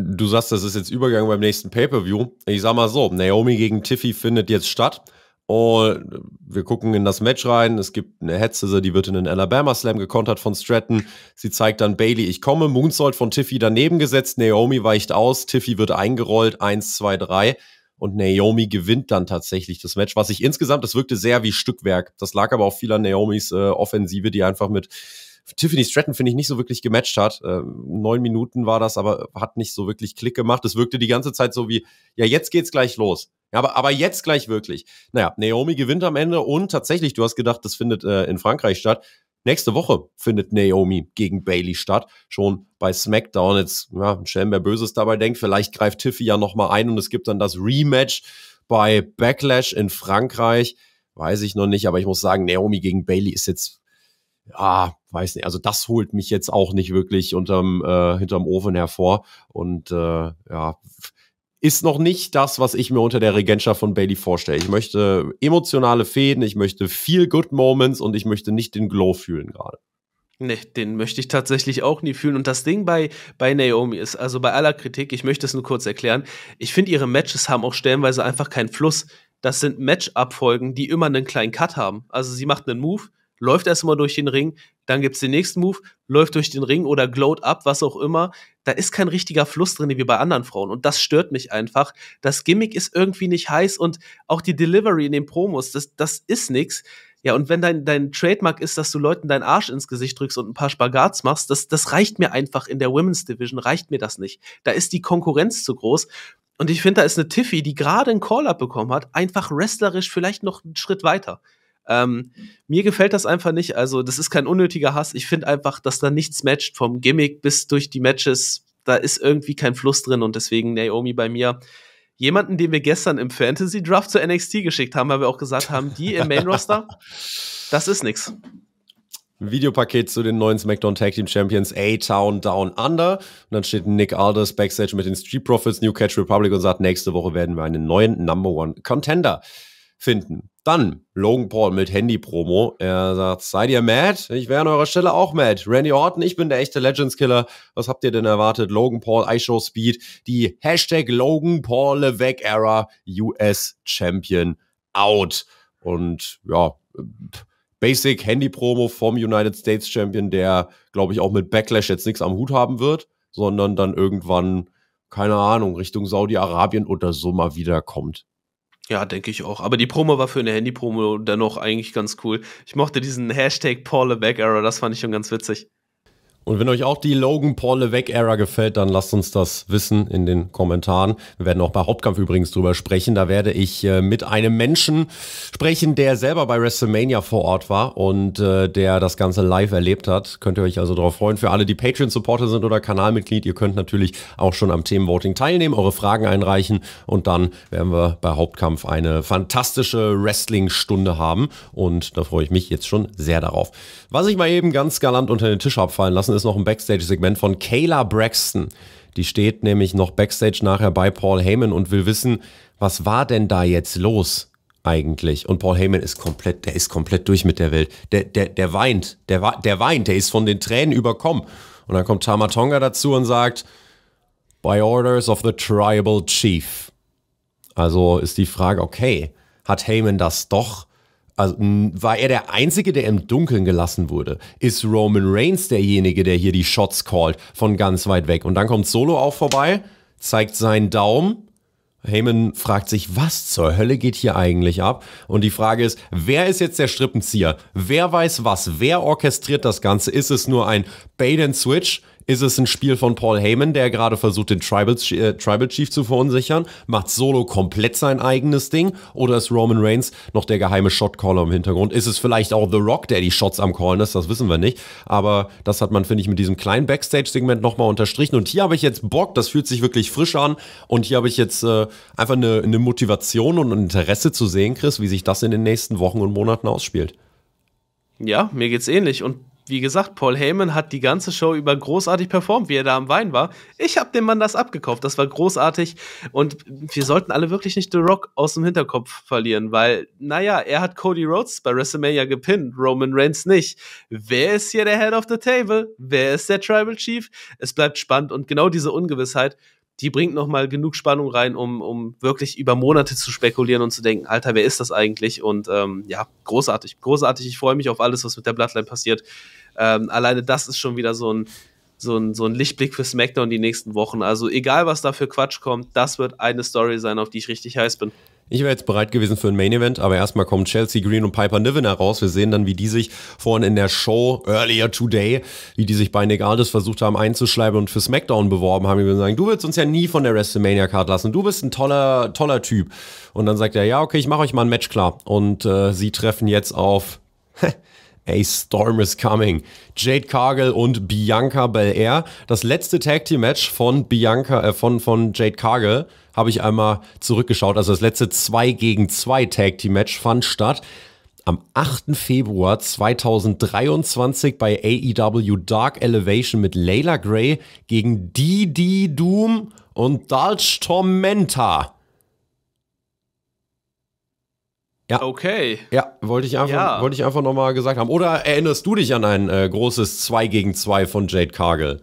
du sagst, das ist jetzt Übergang beim nächsten Pay-Per-View. Ich sag mal so, Naomi gegen Tiffy findet jetzt statt. Und wir gucken in das Match rein. Es gibt eine Headschisser, die wird in den Alabama Slam gekontert von Stratton. Sie zeigt dann Bailey, ich komme. Moonsault von Tiffy daneben gesetzt. Naomi weicht aus. Tiffy wird eingerollt. Eins, zwei, drei. Und Naomi gewinnt dann tatsächlich das Match, was ich insgesamt, das wirkte sehr wie Stückwerk. Das lag aber auch viel an Naomis äh, Offensive, die einfach mit Tiffany Stratton, finde ich, nicht so wirklich gematcht hat. Ähm, neun Minuten war das, aber hat nicht so wirklich Klick gemacht. Es wirkte die ganze Zeit so wie, ja, jetzt geht's gleich los. Ja, aber, aber jetzt gleich wirklich. Naja, Naomi gewinnt am Ende und tatsächlich, du hast gedacht, das findet äh, in Frankreich statt. Nächste Woche findet Naomi gegen Bailey statt, schon bei SmackDown. Jetzt, ja, stellen wer Böses dabei denkt, vielleicht greift Tiffy ja nochmal ein und es gibt dann das Rematch bei Backlash in Frankreich. Weiß ich noch nicht, aber ich muss sagen, Naomi gegen Bailey ist jetzt ja, weiß nicht, also das holt mich jetzt auch nicht wirklich unterm, äh, hinterm Ofen hervor. Und äh, ja, ist noch nicht das, was ich mir unter der Regentschaft von Bailey vorstelle. Ich möchte emotionale Fäden, ich möchte viel Good Moments und ich möchte nicht den Glow fühlen gerade. Nee, den möchte ich tatsächlich auch nie fühlen. Und das Ding bei, bei Naomi ist, also bei aller Kritik, ich möchte es nur kurz erklären, ich finde, ihre Matches haben auch stellenweise einfach keinen Fluss. Das sind Match-Abfolgen, die immer einen kleinen Cut haben. Also sie macht einen Move, läuft erstmal durch den Ring, dann gibt's den nächsten Move, läuft durch den Ring oder glowt up, was auch immer. Da ist kein richtiger Fluss drin, wie bei anderen Frauen. Und das stört mich einfach. Das Gimmick ist irgendwie nicht heiß und auch die Delivery in den Promos, das, das ist nix. Ja, und wenn dein, dein Trademark ist, dass du Leuten deinen Arsch ins Gesicht drückst und ein paar Spagats machst, das, das reicht mir einfach in der Women's Division, reicht mir das nicht. Da ist die Konkurrenz zu groß. Und ich finde, da ist eine Tiffy, die gerade einen Call-Up bekommen hat, einfach wrestlerisch vielleicht noch einen Schritt weiter. Ähm, mir gefällt das einfach nicht. Also, das ist kein unnötiger Hass. Ich finde einfach, dass da nichts matcht, vom Gimmick bis durch die Matches. Da ist irgendwie kein Fluss drin und deswegen Naomi bei mir. Jemanden, den wir gestern im Fantasy Draft zur NXT geschickt haben, weil wir auch gesagt haben, die im Main Roster, das ist nix. Videopaket zu den neuen SmackDown Tag Team Champions A-Town Down Under. Und dann steht Nick Alders backstage mit den Street Profits New Catch Republic und sagt, nächste Woche werden wir einen neuen Number One Contender finden. Dann Logan Paul mit Handy-Promo. Er sagt, seid ihr mad? Ich wäre an eurer Stelle auch mad. Randy Orton, ich bin der echte Legends-Killer. Was habt ihr denn erwartet? Logan Paul, iShow Speed, die Hashtag Logan Paul Levesque Era US Champion out. Und ja, Basic Handy-Promo vom United States Champion, der, glaube ich, auch mit Backlash jetzt nichts am Hut haben wird, sondern dann irgendwann, keine Ahnung, Richtung Saudi-Arabien oder so mal wiederkommt. Ja, denke ich auch. Aber die Promo war für eine Handy-Promo dennoch eigentlich ganz cool. Ich mochte diesen Hashtag Paul Back Error, das fand ich schon ganz witzig. Und wenn euch auch die Logan Paul LeVec-Ära gefällt, dann lasst uns das wissen in den Kommentaren. Wir werden auch bei Hauptkampf übrigens drüber sprechen. Da werde ich äh, mit einem Menschen sprechen, der selber bei WrestleMania vor Ort war und äh, der das Ganze live erlebt hat. Könnt ihr euch also darauf freuen. Für alle, die Patreon-Supporter sind oder Kanalmitglied, ihr könnt natürlich auch schon am Themenvoting teilnehmen, eure Fragen einreichen und dann werden wir bei Hauptkampf eine fantastische Wrestling-Stunde haben. Und da freue ich mich jetzt schon sehr darauf. Was ich mal eben ganz galant unter den Tisch abfallen lassen ist noch ein Backstage-Segment von Kayla Braxton. Die steht nämlich noch Backstage nachher bei Paul Heyman und will wissen, was war denn da jetzt los eigentlich? Und Paul Heyman ist komplett, der ist komplett durch mit der Welt. Der, der, der weint, der, der weint, der ist von den Tränen überkommen. Und dann kommt Tamatonga dazu und sagt, by orders of the tribal chief. Also ist die Frage, okay, hat Heyman das doch also war er der Einzige, der im Dunkeln gelassen wurde? Ist Roman Reigns derjenige, der hier die Shots callt von ganz weit weg? Und dann kommt Solo auch vorbei, zeigt seinen Daumen. Heyman fragt sich, was zur Hölle geht hier eigentlich ab? Und die Frage ist, wer ist jetzt der Strippenzieher? Wer weiß was? Wer orchestriert das Ganze? Ist es nur ein Bait and Switch? ist es ein Spiel von Paul Heyman, der gerade versucht, den Tribal, äh, Tribal Chief zu verunsichern? Macht Solo komplett sein eigenes Ding? Oder ist Roman Reigns noch der geheime Shotcaller im Hintergrund? Ist es vielleicht auch The Rock, der die Shots am Callen ist? Das wissen wir nicht. Aber das hat man, finde ich, mit diesem kleinen Backstage-Segment nochmal unterstrichen. Und hier habe ich jetzt Bock, das fühlt sich wirklich frisch an. Und hier habe ich jetzt äh, einfach eine, eine Motivation und ein Interesse zu sehen, Chris, wie sich das in den nächsten Wochen und Monaten ausspielt. Ja, mir geht's ähnlich. Und wie gesagt, Paul Heyman hat die ganze Show über großartig performt, wie er da am Wein war. Ich habe dem Mann das abgekauft. Das war großartig. Und wir sollten alle wirklich nicht The Rock aus dem Hinterkopf verlieren, weil, naja, er hat Cody Rhodes bei WrestleMania gepinnt, Roman Reigns nicht. Wer ist hier der Head of the Table? Wer ist der Tribal Chief? Es bleibt spannend und genau diese Ungewissheit die bringt noch mal genug Spannung rein, um, um wirklich über Monate zu spekulieren und zu denken, Alter, wer ist das eigentlich? Und ähm, ja, großartig, großartig. Ich freue mich auf alles, was mit der Bloodline passiert. Ähm, alleine das ist schon wieder so ein, so ein, so ein Lichtblick für SmackDown die nächsten Wochen. Also egal, was da für Quatsch kommt, das wird eine Story sein, auf die ich richtig heiß bin. Ich wäre jetzt bereit gewesen für ein Main Event, aber erstmal kommen Chelsea Green und Piper Niven heraus. Wir sehen dann, wie die sich vorhin in der Show Earlier Today, wie die sich bei Nick Aldis versucht haben einzuschleiben und für SmackDown beworben haben. Die würden sagen, du willst uns ja nie von der WrestleMania-Card lassen. Du bist ein toller, toller Typ. Und dann sagt er, ja, okay, ich mache euch mal ein Match klar. Und äh, sie treffen jetzt auf A Storm is Coming. Jade Cargill und Bianca Belair. Das letzte Tag Team Match von Bianca, äh, von, von Jade Cargill habe ich einmal zurückgeschaut. Also das letzte 2 gegen 2 Tag Team Match fand statt am 8. Februar 2023 bei AEW Dark Elevation mit Layla Gray gegen Didi Doom und Dalch Tormenta. Ja. Okay. Ja, wollte ich einfach, ja. wollte ich einfach nochmal gesagt haben. Oder erinnerst du dich an ein äh, großes 2 gegen 2 von Jade Cargill?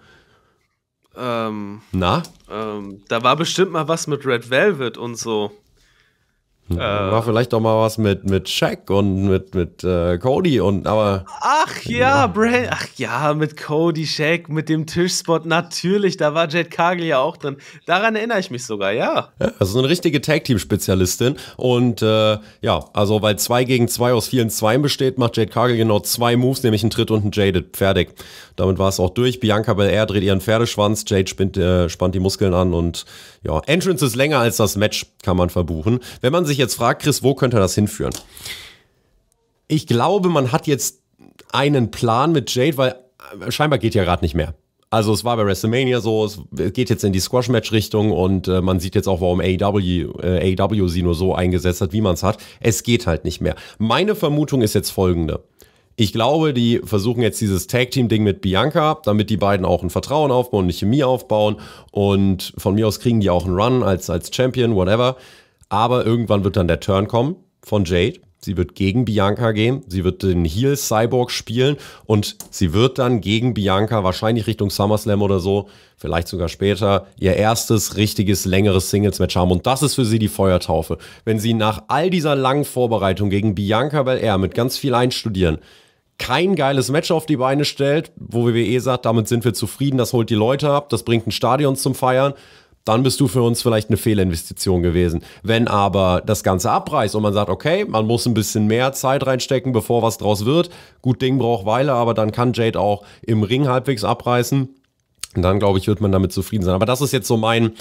Ähm, Na? Ähm, da war bestimmt mal was mit Red Velvet und so. Äh, War vielleicht auch mal was mit mit Shaq und mit mit äh, Cody und aber Ach ja, ja. Bran, ach ja, mit Cody Shaq mit dem Tischspot natürlich, da war Jade Kagel ja auch drin. Daran erinnere ich mich sogar, ja. ja also eine richtige Tag Team Spezialistin und äh, ja, also weil 2 gegen 2 aus vielen Zweien besteht, macht Jade Kagel genau zwei Moves, nämlich einen Tritt und einen Jaded, fertig. Damit war es auch durch. Bianca Belair dreht ihren Pferdeschwanz, Jade spinnt, äh, spannt die Muskeln an und ja, Entrance ist länger als das Match, kann man verbuchen. Wenn man sich jetzt fragt, Chris, wo könnte das hinführen? Ich glaube, man hat jetzt einen Plan mit Jade, weil äh, scheinbar geht ja gerade nicht mehr. Also es war bei WrestleMania so, es geht jetzt in die Squash-Match-Richtung und äh, man sieht jetzt auch, warum AEW, äh, AEW sie nur so eingesetzt hat, wie man es hat. Es geht halt nicht mehr. Meine Vermutung ist jetzt folgende. Ich glaube, die versuchen jetzt dieses Tag-Team-Ding mit Bianca, damit die beiden auch ein Vertrauen aufbauen, eine Chemie aufbauen. Und von mir aus kriegen die auch einen Run als, als Champion, whatever. Aber irgendwann wird dann der Turn kommen von Jade. Sie wird gegen Bianca gehen. Sie wird den Heel Cyborg spielen und sie wird dann gegen Bianca wahrscheinlich Richtung SummerSlam oder so, vielleicht sogar später, ihr erstes richtiges, längeres Singles-Match haben. Und das ist für sie die Feuertaufe. Wenn sie nach all dieser langen Vorbereitung gegen Bianca Belair mit ganz viel Einstudieren kein geiles Match auf die Beine stellt, wo WWE sagt, damit sind wir zufrieden, das holt die Leute ab, das bringt ein Stadion zum Feiern, dann bist du für uns vielleicht eine Fehlinvestition gewesen. Wenn aber das Ganze abreißt und man sagt, okay, man muss ein bisschen mehr Zeit reinstecken, bevor was draus wird, gut Ding braucht Weile, aber dann kann Jade auch im Ring halbwegs abreißen. dann, glaube ich, wird man damit zufrieden sein. Aber das ist jetzt so mein,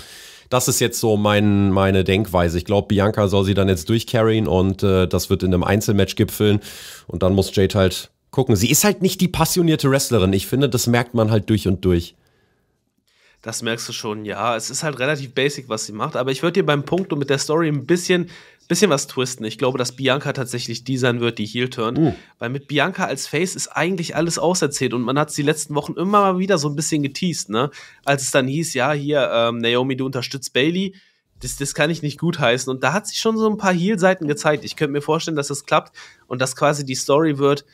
das ist jetzt so mein, meine Denkweise. Ich glaube, Bianca soll sie dann jetzt durchcarryen und äh, das wird in einem Einzelmatch gipfeln. Und dann muss Jade halt gucken. Sie ist halt nicht die passionierte Wrestlerin. Ich finde, das merkt man halt durch und durch. Das merkst du schon, ja. Es ist halt relativ basic, was sie macht. Aber ich würde dir beim Punkt und mit der Story ein bisschen, bisschen was twisten. Ich glaube, dass Bianca tatsächlich die sein wird, die Heel turn. Uh. Weil mit Bianca als Face ist eigentlich alles auserzählt. Und man hat es die letzten Wochen immer mal wieder so ein bisschen geteased, ne? Als es dann hieß, ja, hier, ähm, Naomi, du unterstützt Bailey. Das, das kann ich nicht gut heißen. Und da hat sich schon so ein paar Heel-Seiten gezeigt. Ich könnte mir vorstellen, dass das klappt und dass quasi die Story wird,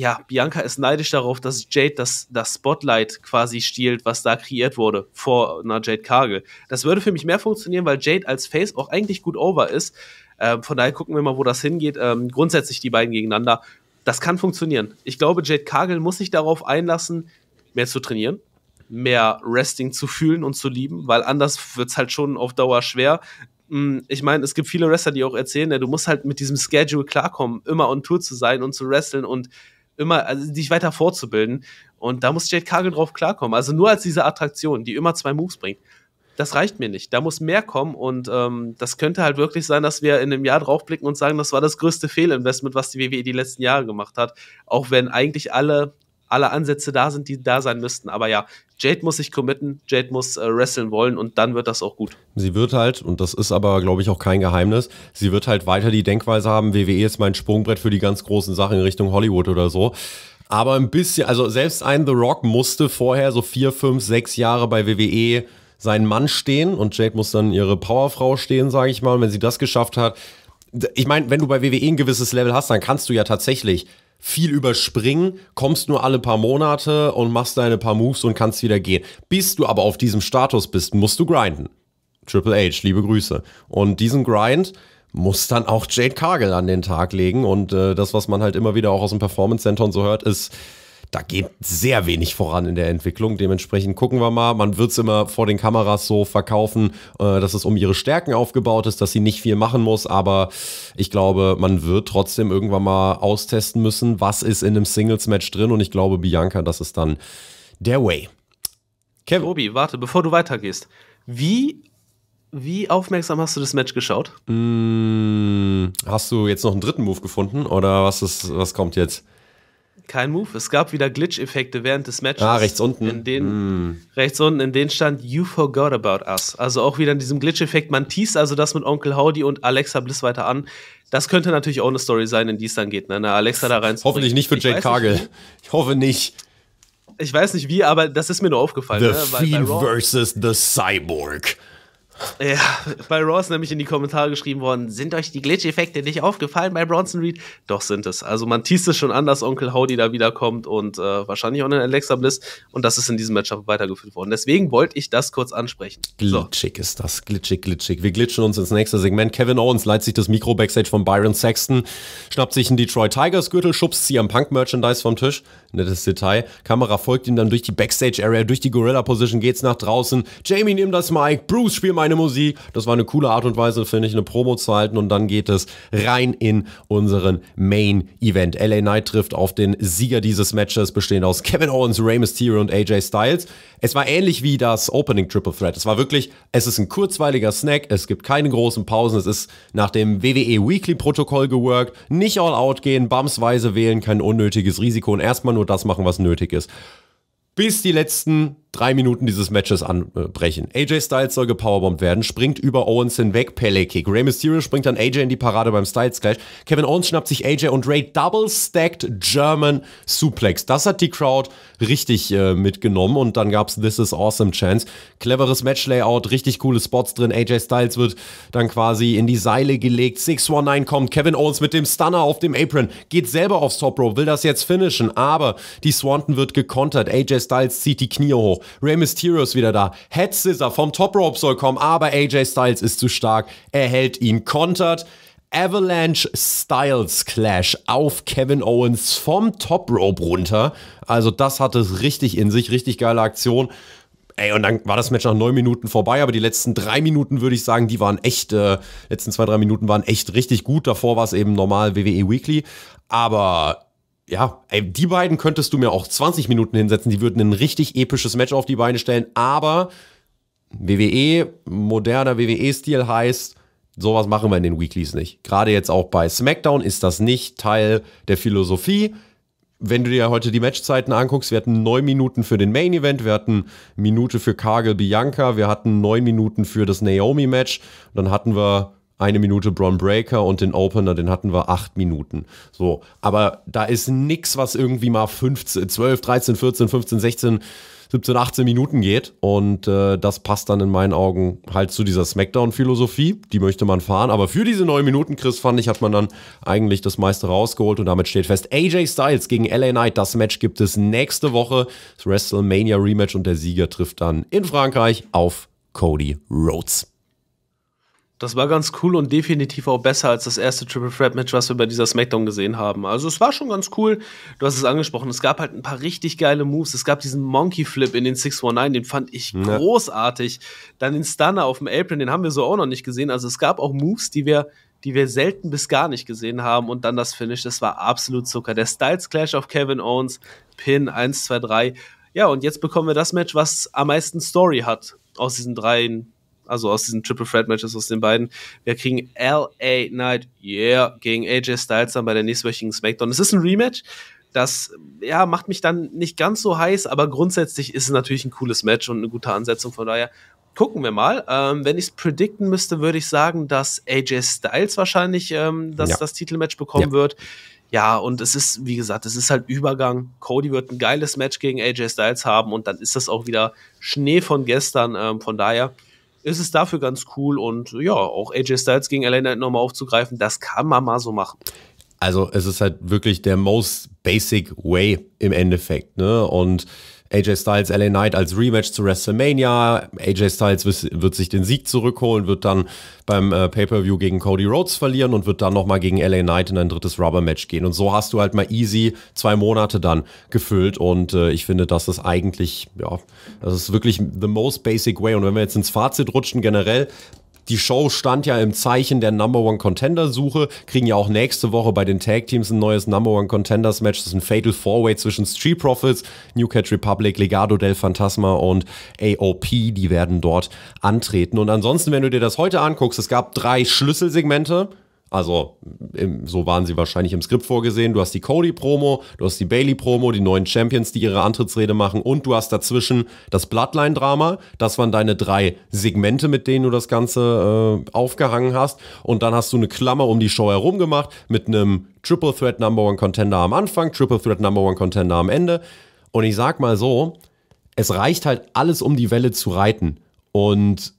ja, Bianca ist neidisch darauf, dass Jade das, das Spotlight quasi stiehlt, was da kreiert wurde vor einer Jade Cargill. Das würde für mich mehr funktionieren, weil Jade als Face auch eigentlich gut over ist. Ähm, von daher gucken wir mal, wo das hingeht. Ähm, grundsätzlich die beiden gegeneinander. Das kann funktionieren. Ich glaube, Jade Cargill muss sich darauf einlassen, mehr zu trainieren, mehr Resting zu fühlen und zu lieben, weil anders wird es halt schon auf Dauer schwer mm, ich meine, es gibt viele Wrestler, die auch erzählen, ja, ne, du musst halt mit diesem Schedule klarkommen, immer on Tour zu sein und zu wresteln und immer, also dich weiter vorzubilden. Und da muss Jade Kagel drauf klarkommen. Also nur als diese Attraktion, die immer zwei Moves bringt. Das reicht mir nicht. Da muss mehr kommen und ähm, das könnte halt wirklich sein, dass wir in einem Jahr draufblicken und sagen, das war das größte Fehlinvestment, was die WWE die letzten Jahre gemacht hat. Auch wenn eigentlich alle alle Ansätze da sind, die da sein müssten. Aber ja, Jade muss sich committen, Jade muss äh, wresteln wollen und dann wird das auch gut. Sie wird halt, und das ist aber, glaube ich, auch kein Geheimnis, sie wird halt weiter die Denkweise haben, WWE ist mein Sprungbrett für die ganz großen Sachen in Richtung Hollywood oder so. Aber ein bisschen, also selbst ein The Rock musste vorher so vier, fünf, sechs Jahre bei WWE seinen Mann stehen und Jade muss dann ihre Powerfrau stehen, sage ich mal. Und wenn sie das geschafft hat, ich meine, wenn du bei WWE ein gewisses Level hast, dann kannst du ja tatsächlich viel überspringen, kommst nur alle paar Monate und machst deine paar Moves und kannst wieder gehen. Bis du aber auf diesem Status bist, musst du grinden. Triple H, liebe Grüße. Und diesen Grind muss dann auch Jade Cargill an den Tag legen. Und äh, das, was man halt immer wieder auch aus dem Performance Center und so hört, ist, da geht sehr wenig voran in der Entwicklung. Dementsprechend gucken wir mal. Man wird es immer vor den Kameras so verkaufen, äh, dass es um ihre Stärken aufgebaut ist, dass sie nicht viel machen muss. Aber ich glaube, man wird trotzdem irgendwann mal austesten müssen, was ist in einem Singles-Match drin. Und ich glaube, Bianca, das ist dann der Way. Kevin. Obi, warte, bevor du weitergehst. Wie wie aufmerksam hast du das Match geschaut? Mmh, hast du jetzt noch einen dritten Move gefunden oder was ist, was kommt jetzt? Kein Move. Es gab wieder Glitch-Effekte während des Matches. Ah, rechts unten. In den, mm. Rechts unten, in denen stand You forgot about us. Also auch wieder in diesem Glitch-Effekt. Man teast also das mit Onkel Howdy und Alexa Bliss weiter an. Das könnte natürlich auch eine Story sein, in die es dann geht. Ne? Na, Alexa da rein. Hoffentlich nicht für ich Jake Cargill. Ich hoffe nicht. Ich weiß nicht wie, aber das ist mir nur aufgefallen. The ne? Fiend versus The Cyborg. Ja, bei Raw ist nämlich in die Kommentare geschrieben worden, sind euch die Glitch-Effekte nicht aufgefallen bei Bronson Reed? Doch sind es. Also man teast es schon an, dass Onkel Howdy da wiederkommt und äh, wahrscheinlich auch in Alexa Bliss. Und das ist in diesem Matchup weitergeführt worden. Deswegen wollte ich das kurz ansprechen. Glitschig so. ist das. Glitschig, glitschig. Wir glitschen uns ins nächste Segment. Kevin Owens leitet sich das Mikro backstage von Byron Sexton, schnappt sich einen Detroit Tigers Gürtel, schubst sie am Punk Merchandise vom Tisch. Nettes Detail. Kamera folgt ihm dann durch die Backstage Area, durch die Gorilla Position geht's nach draußen. Jamie nimm das Mic, Bruce spiel mein meine Musik. Das war eine coole Art und Weise, finde ich, eine Promo zu halten. Und dann geht es rein in unseren Main-Event. LA Knight trifft auf den Sieger dieses Matches, bestehend aus Kevin Owens, Rey Mysterio und AJ Styles. Es war ähnlich wie das Opening Triple Threat. Es war wirklich, es ist ein kurzweiliger Snack, es gibt keine großen Pausen, es ist nach dem WWE Weekly Protokoll geworkt, nicht all out gehen, bumsweise wählen, kein unnötiges Risiko und erstmal nur das machen, was nötig ist bis die letzten drei Minuten dieses Matches anbrechen. AJ Styles soll gepowerbombt werden, springt über Owens hinweg, Pele Kick. Rey Mysterio springt dann AJ in die Parade beim Styles Clash. Kevin Owens schnappt sich AJ und Ray double stacked German Suplex. Das hat die Crowd richtig äh, mitgenommen und dann gab's This is Awesome Chance. Cleveres Match Layout, richtig coole Spots drin. AJ Styles wird dann quasi in die Seile gelegt. 619 kommt, Kevin Owens mit dem Stunner auf dem Apron, geht selber aufs Top Rope, will das jetzt finishen, aber die Swanton wird gekontert. AJ Styles Styles zieht die Knie hoch. Rey Mysterio ist wieder da. Head Scissor vom Top Rope soll kommen, aber AJ Styles ist zu stark. Er hält ihn, kontert. Avalanche Styles Clash auf Kevin Owens vom Top Rope runter. Also das hat es richtig in sich, richtig geile Aktion. Ey, und dann war das Match nach neun Minuten vorbei, aber die letzten drei Minuten würde ich sagen, die waren echt, äh, letzten zwei, drei Minuten waren echt richtig gut. Davor war es eben normal WWE Weekly. Aber ja, ey, die beiden könntest du mir auch 20 Minuten hinsetzen. Die würden ein richtig episches Match auf die Beine stellen. Aber WWE, moderner WWE-Stil heißt, sowas machen wir in den Weeklies nicht. Gerade jetzt auch bei SmackDown ist das nicht Teil der Philosophie. Wenn du dir heute die Matchzeiten anguckst, wir hatten neun Minuten für den Main Event, wir hatten Minute für Kagel Bianca, wir hatten neun Minuten für das Naomi Match, dann hatten wir eine Minute Bron Breaker und den Opener, den hatten wir acht Minuten. So, aber da ist nichts, was irgendwie mal 15, 12, 13, 14, 15, 16, 17, 18 Minuten geht. Und äh, das passt dann in meinen Augen halt zu dieser Smackdown-Philosophie. Die möchte man fahren. Aber für diese neun Minuten, Chris, fand ich, hat man dann eigentlich das meiste rausgeholt. Und damit steht fest, AJ Styles gegen LA Knight. Das Match gibt es nächste Woche. Das WrestleMania-Rematch und der Sieger trifft dann in Frankreich auf Cody Rhodes. Das war ganz cool und definitiv auch besser als das erste Triple Threat Match, was wir bei dieser SmackDown gesehen haben. Also es war schon ganz cool. Du hast es angesprochen. Es gab halt ein paar richtig geile Moves. Es gab diesen Monkey Flip in den 619, den fand ich ja. großartig. Dann den Stunner auf dem Apron, den haben wir so auch noch nicht gesehen. Also es gab auch Moves, die wir die wir selten bis gar nicht gesehen haben. Und dann das Finish, das war absolut Zucker. Der Styles Clash auf Kevin Owens, Pin 1, 2, 3. Ja, und jetzt bekommen wir das Match, was am meisten Story hat aus diesen dreien also aus diesen Triple Threat Matches aus den beiden. Wir kriegen LA Knight, yeah, gegen AJ Styles dann bei der nächstwöchigen SmackDown. Es ist ein Rematch. Das ja, macht mich dann nicht ganz so heiß, aber grundsätzlich ist es natürlich ein cooles Match und eine gute Ansetzung. Von daher gucken wir mal. Ähm, wenn ich es predikten müsste, würde ich sagen, dass AJ Styles wahrscheinlich ähm, das, ja. das Titelmatch bekommen ja. wird. Ja, und es ist, wie gesagt, es ist halt Übergang. Cody wird ein geiles Match gegen AJ Styles haben und dann ist das auch wieder Schnee von gestern. Ähm, von daher, ist es dafür ganz cool und ja, auch AJ Styles gegen LA Knight nochmal aufzugreifen, das kann man mal so machen. Also es ist halt wirklich der most basic way im Endeffekt, ne? Und AJ Styles, LA Knight als Rematch zu WrestleMania. AJ Styles wird sich den Sieg zurückholen, wird dann beim äh, Pay-Per-View gegen Cody Rhodes verlieren und wird dann nochmal gegen LA Knight in ein drittes Rubber-Match gehen. Und so hast du halt mal easy zwei Monate dann gefüllt. Und äh, ich finde, das ist eigentlich, ja, das ist wirklich the most basic way. Und wenn wir jetzt ins Fazit rutschen generell, die Show stand ja im Zeichen der Number One Contender Suche, kriegen ja auch nächste Woche bei den Tag Teams ein neues Number One Contenders Match, das ist ein Fatal Four Way zwischen Street Profits, New Catch Republic, Legado del Fantasma und AOP, die werden dort antreten. Und ansonsten, wenn du dir das heute anguckst, es gab drei Schlüsselsegmente. Also im, so waren sie wahrscheinlich im Skript vorgesehen. Du hast die Cody-Promo, du hast die Bailey-Promo, die neuen Champions, die ihre Antrittsrede machen und du hast dazwischen das Bloodline-Drama. Das waren deine drei Segmente, mit denen du das Ganze äh, aufgehangen hast. Und dann hast du eine Klammer um die Show herum gemacht mit einem Triple Threat Number One Contender am Anfang, Triple Threat Number One Contender am Ende. Und ich sag mal so, es reicht halt alles, um die Welle zu reiten. Und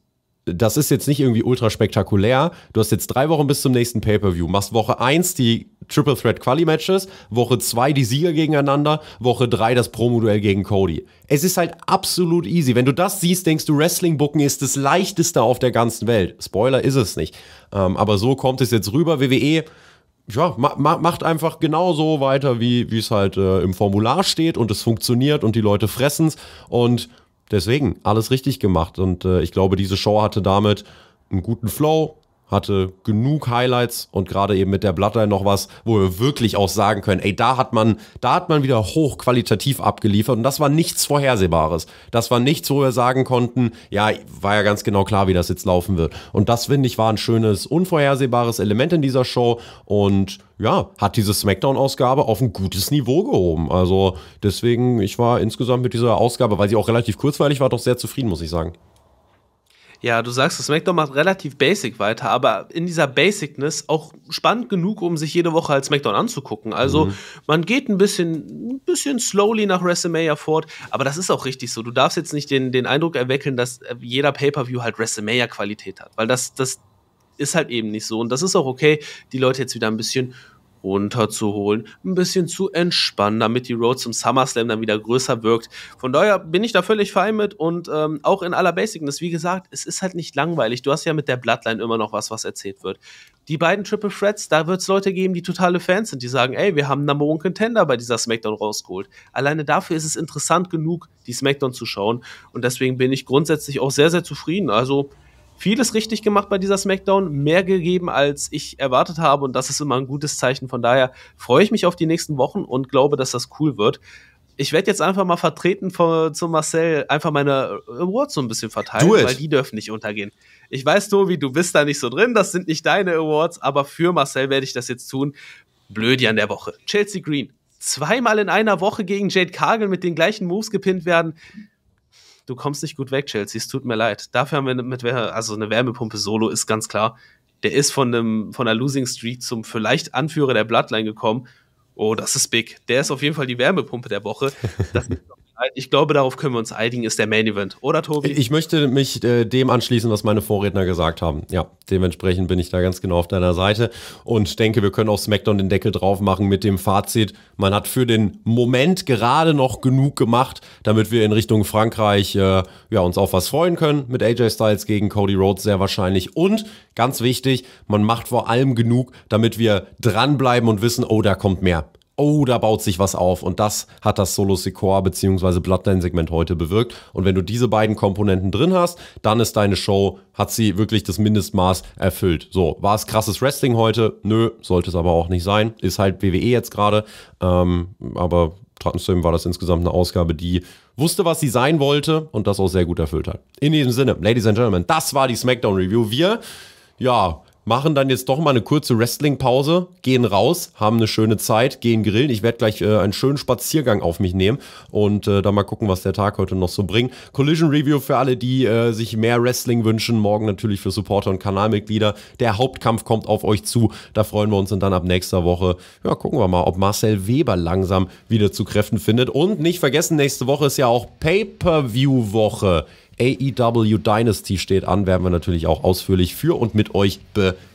das ist jetzt nicht irgendwie ultra spektakulär. Du hast jetzt drei Wochen bis zum nächsten Pay-Per-View. Machst Woche 1 die Triple Threat Quali-Matches, Woche 2 die Sieger gegeneinander, Woche 3 das Promoduell gegen Cody. Es ist halt absolut easy. Wenn du das siehst, denkst du, Wrestling-Booken ist das leichteste auf der ganzen Welt. Spoiler ist es nicht. Ähm, aber so kommt es jetzt rüber. WWE ja, ma macht einfach genauso weiter, wie es halt äh, im Formular steht und es funktioniert und die Leute fressen es. Und Deswegen alles richtig gemacht und äh, ich glaube, diese Show hatte damit einen guten Flow, hatte genug Highlights und gerade eben mit der Bloodline noch was, wo wir wirklich auch sagen können, ey, da hat man, da hat man wieder hochqualitativ abgeliefert und das war nichts Vorhersehbares. Das war nichts, wo wir sagen konnten, ja, war ja ganz genau klar, wie das jetzt laufen wird. Und das, finde ich, war ein schönes, unvorhersehbares Element in dieser Show und ja, hat diese Smackdown-Ausgabe auf ein gutes Niveau gehoben. Also deswegen, ich war insgesamt mit dieser Ausgabe, weil sie auch relativ kurzweilig war, doch sehr zufrieden, muss ich sagen. Ja, du sagst, das SmackDown macht relativ basic weiter, aber in dieser Basicness auch spannend genug, um sich jede Woche als SmackDown anzugucken. Also mhm. man geht ein bisschen, ein bisschen slowly nach WrestleMania fort, aber das ist auch richtig so. Du darfst jetzt nicht den, den Eindruck erwecken, dass jeder Pay-Per-View halt WrestleMania-Qualität hat, weil das, das ist halt eben nicht so. Und das ist auch okay, die Leute jetzt wieder ein bisschen runterzuholen, ein bisschen zu entspannen, damit die Road zum SummerSlam dann wieder größer wirkt. Von daher bin ich da völlig fein mit und ähm, auch in aller Basicness, wie gesagt, es ist halt nicht langweilig. Du hast ja mit der Bloodline immer noch was, was erzählt wird. Die beiden Triple Threats, da wird es Leute geben, die totale Fans sind, die sagen, ey, wir haben Number One Contender bei dieser SmackDown rausgeholt. Alleine dafür ist es interessant genug, die SmackDown zu schauen und deswegen bin ich grundsätzlich auch sehr, sehr zufrieden. Also vieles richtig gemacht bei dieser SmackDown, mehr gegeben, als ich erwartet habe. Und das ist immer ein gutes Zeichen. Von daher freue ich mich auf die nächsten Wochen und glaube, dass das cool wird. Ich werde jetzt einfach mal vertreten zu Marcel, einfach meine Awards äh, so ein bisschen verteilen, weil die dürfen nicht untergehen. Ich weiß, Tobi, du bist da nicht so drin, das sind nicht deine Awards, aber für Marcel werde ich das jetzt tun. Blödi an der Woche. Chelsea Green, zweimal in einer Woche gegen Jade Cargill mit den gleichen Moves gepinnt werden du kommst nicht gut weg, Chelsea, es tut mir leid. Dafür haben wir ne, mit, also eine Wärmepumpe Solo ist ganz klar. Der ist von, einem, von einer Losing Streak zum vielleicht Anführer der Bloodline gekommen. Oh, das ist big. Der ist auf jeden Fall die Wärmepumpe der Woche. Das ist doch ich glaube, darauf können wir uns einigen, ist der Main Event, oder Tobi? Ich möchte mich äh, dem anschließen, was meine Vorredner gesagt haben. Ja, dementsprechend bin ich da ganz genau auf deiner Seite und denke, wir können auf SmackDown den Deckel drauf machen mit dem Fazit. Man hat für den Moment gerade noch genug gemacht, damit wir in Richtung Frankreich äh, ja, uns auf was freuen können. Mit AJ Styles gegen Cody Rhodes sehr wahrscheinlich. Und ganz wichtig, man macht vor allem genug, damit wir dranbleiben und wissen, oh, da kommt mehr oh, da baut sich was auf. Und das hat das Solo Secor bzw. Bloodline-Segment heute bewirkt. Und wenn du diese beiden Komponenten drin hast, dann ist deine Show, hat sie wirklich das Mindestmaß erfüllt. So, war es krasses Wrestling heute? Nö, sollte es aber auch nicht sein. Ist halt WWE jetzt gerade. Ähm, aber trotzdem war das insgesamt eine Ausgabe, die wusste, was sie sein wollte und das auch sehr gut erfüllt hat. In diesem Sinne, Ladies and Gentlemen, das war die SmackDown Review. Wir, ja, machen dann jetzt doch mal eine kurze Wrestling-Pause, gehen raus, haben eine schöne Zeit, gehen grillen. Ich werde gleich äh, einen schönen Spaziergang auf mich nehmen und äh, dann mal gucken, was der Tag heute noch so bringt. Collision Review für alle, die äh, sich mehr Wrestling wünschen. Morgen natürlich für Supporter und Kanalmitglieder. Der Hauptkampf kommt auf euch zu. Da freuen wir uns und dann ab nächster Woche, ja, gucken wir mal, ob Marcel Weber langsam wieder zu Kräften findet. Und nicht vergessen, nächste Woche ist ja auch Pay-Per-View-Woche. AEW Dynasty steht an, werden wir natürlich auch ausführlich für und mit euch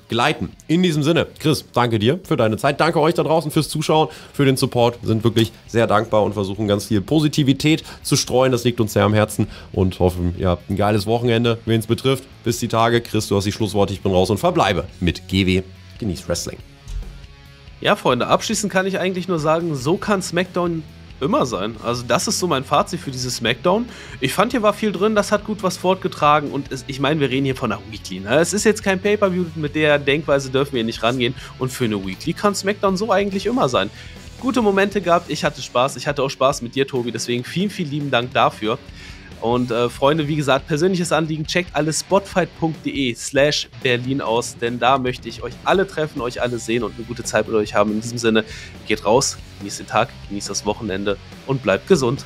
begleiten. In diesem Sinne, Chris, danke dir für deine Zeit. Danke euch da draußen fürs Zuschauen, für den Support. Wir Sind wirklich sehr dankbar und versuchen ganz viel Positivität zu streuen. Das liegt uns sehr am Herzen und hoffen, ihr habt ein geiles Wochenende, wen es betrifft. Bis die Tage. Chris, du hast die Schlussworte. Ich bin raus und verbleibe mit GW. Genieß Wrestling. Ja, Freunde, abschließend kann ich eigentlich nur sagen, so kann SmackDown immer sein. Also das ist so mein Fazit für dieses Smackdown. Ich fand, hier war viel drin, das hat gut was fortgetragen und es, ich meine, wir reden hier von einer Weekly. Ne? Es ist jetzt kein Pay-Per-View, mit der Denkweise dürfen wir nicht rangehen und für eine Weekly kann Smackdown so eigentlich immer sein. Gute Momente gehabt, ich hatte Spaß, ich hatte auch Spaß mit dir, Tobi, deswegen vielen, vielen lieben Dank dafür. Und äh, Freunde, wie gesagt, persönliches Anliegen, checkt alle spotfight.de slash Berlin aus, denn da möchte ich euch alle treffen, euch alle sehen und eine gute Zeit mit euch haben. In diesem Sinne, geht raus, genießt den Tag, genießt das Wochenende und bleibt gesund.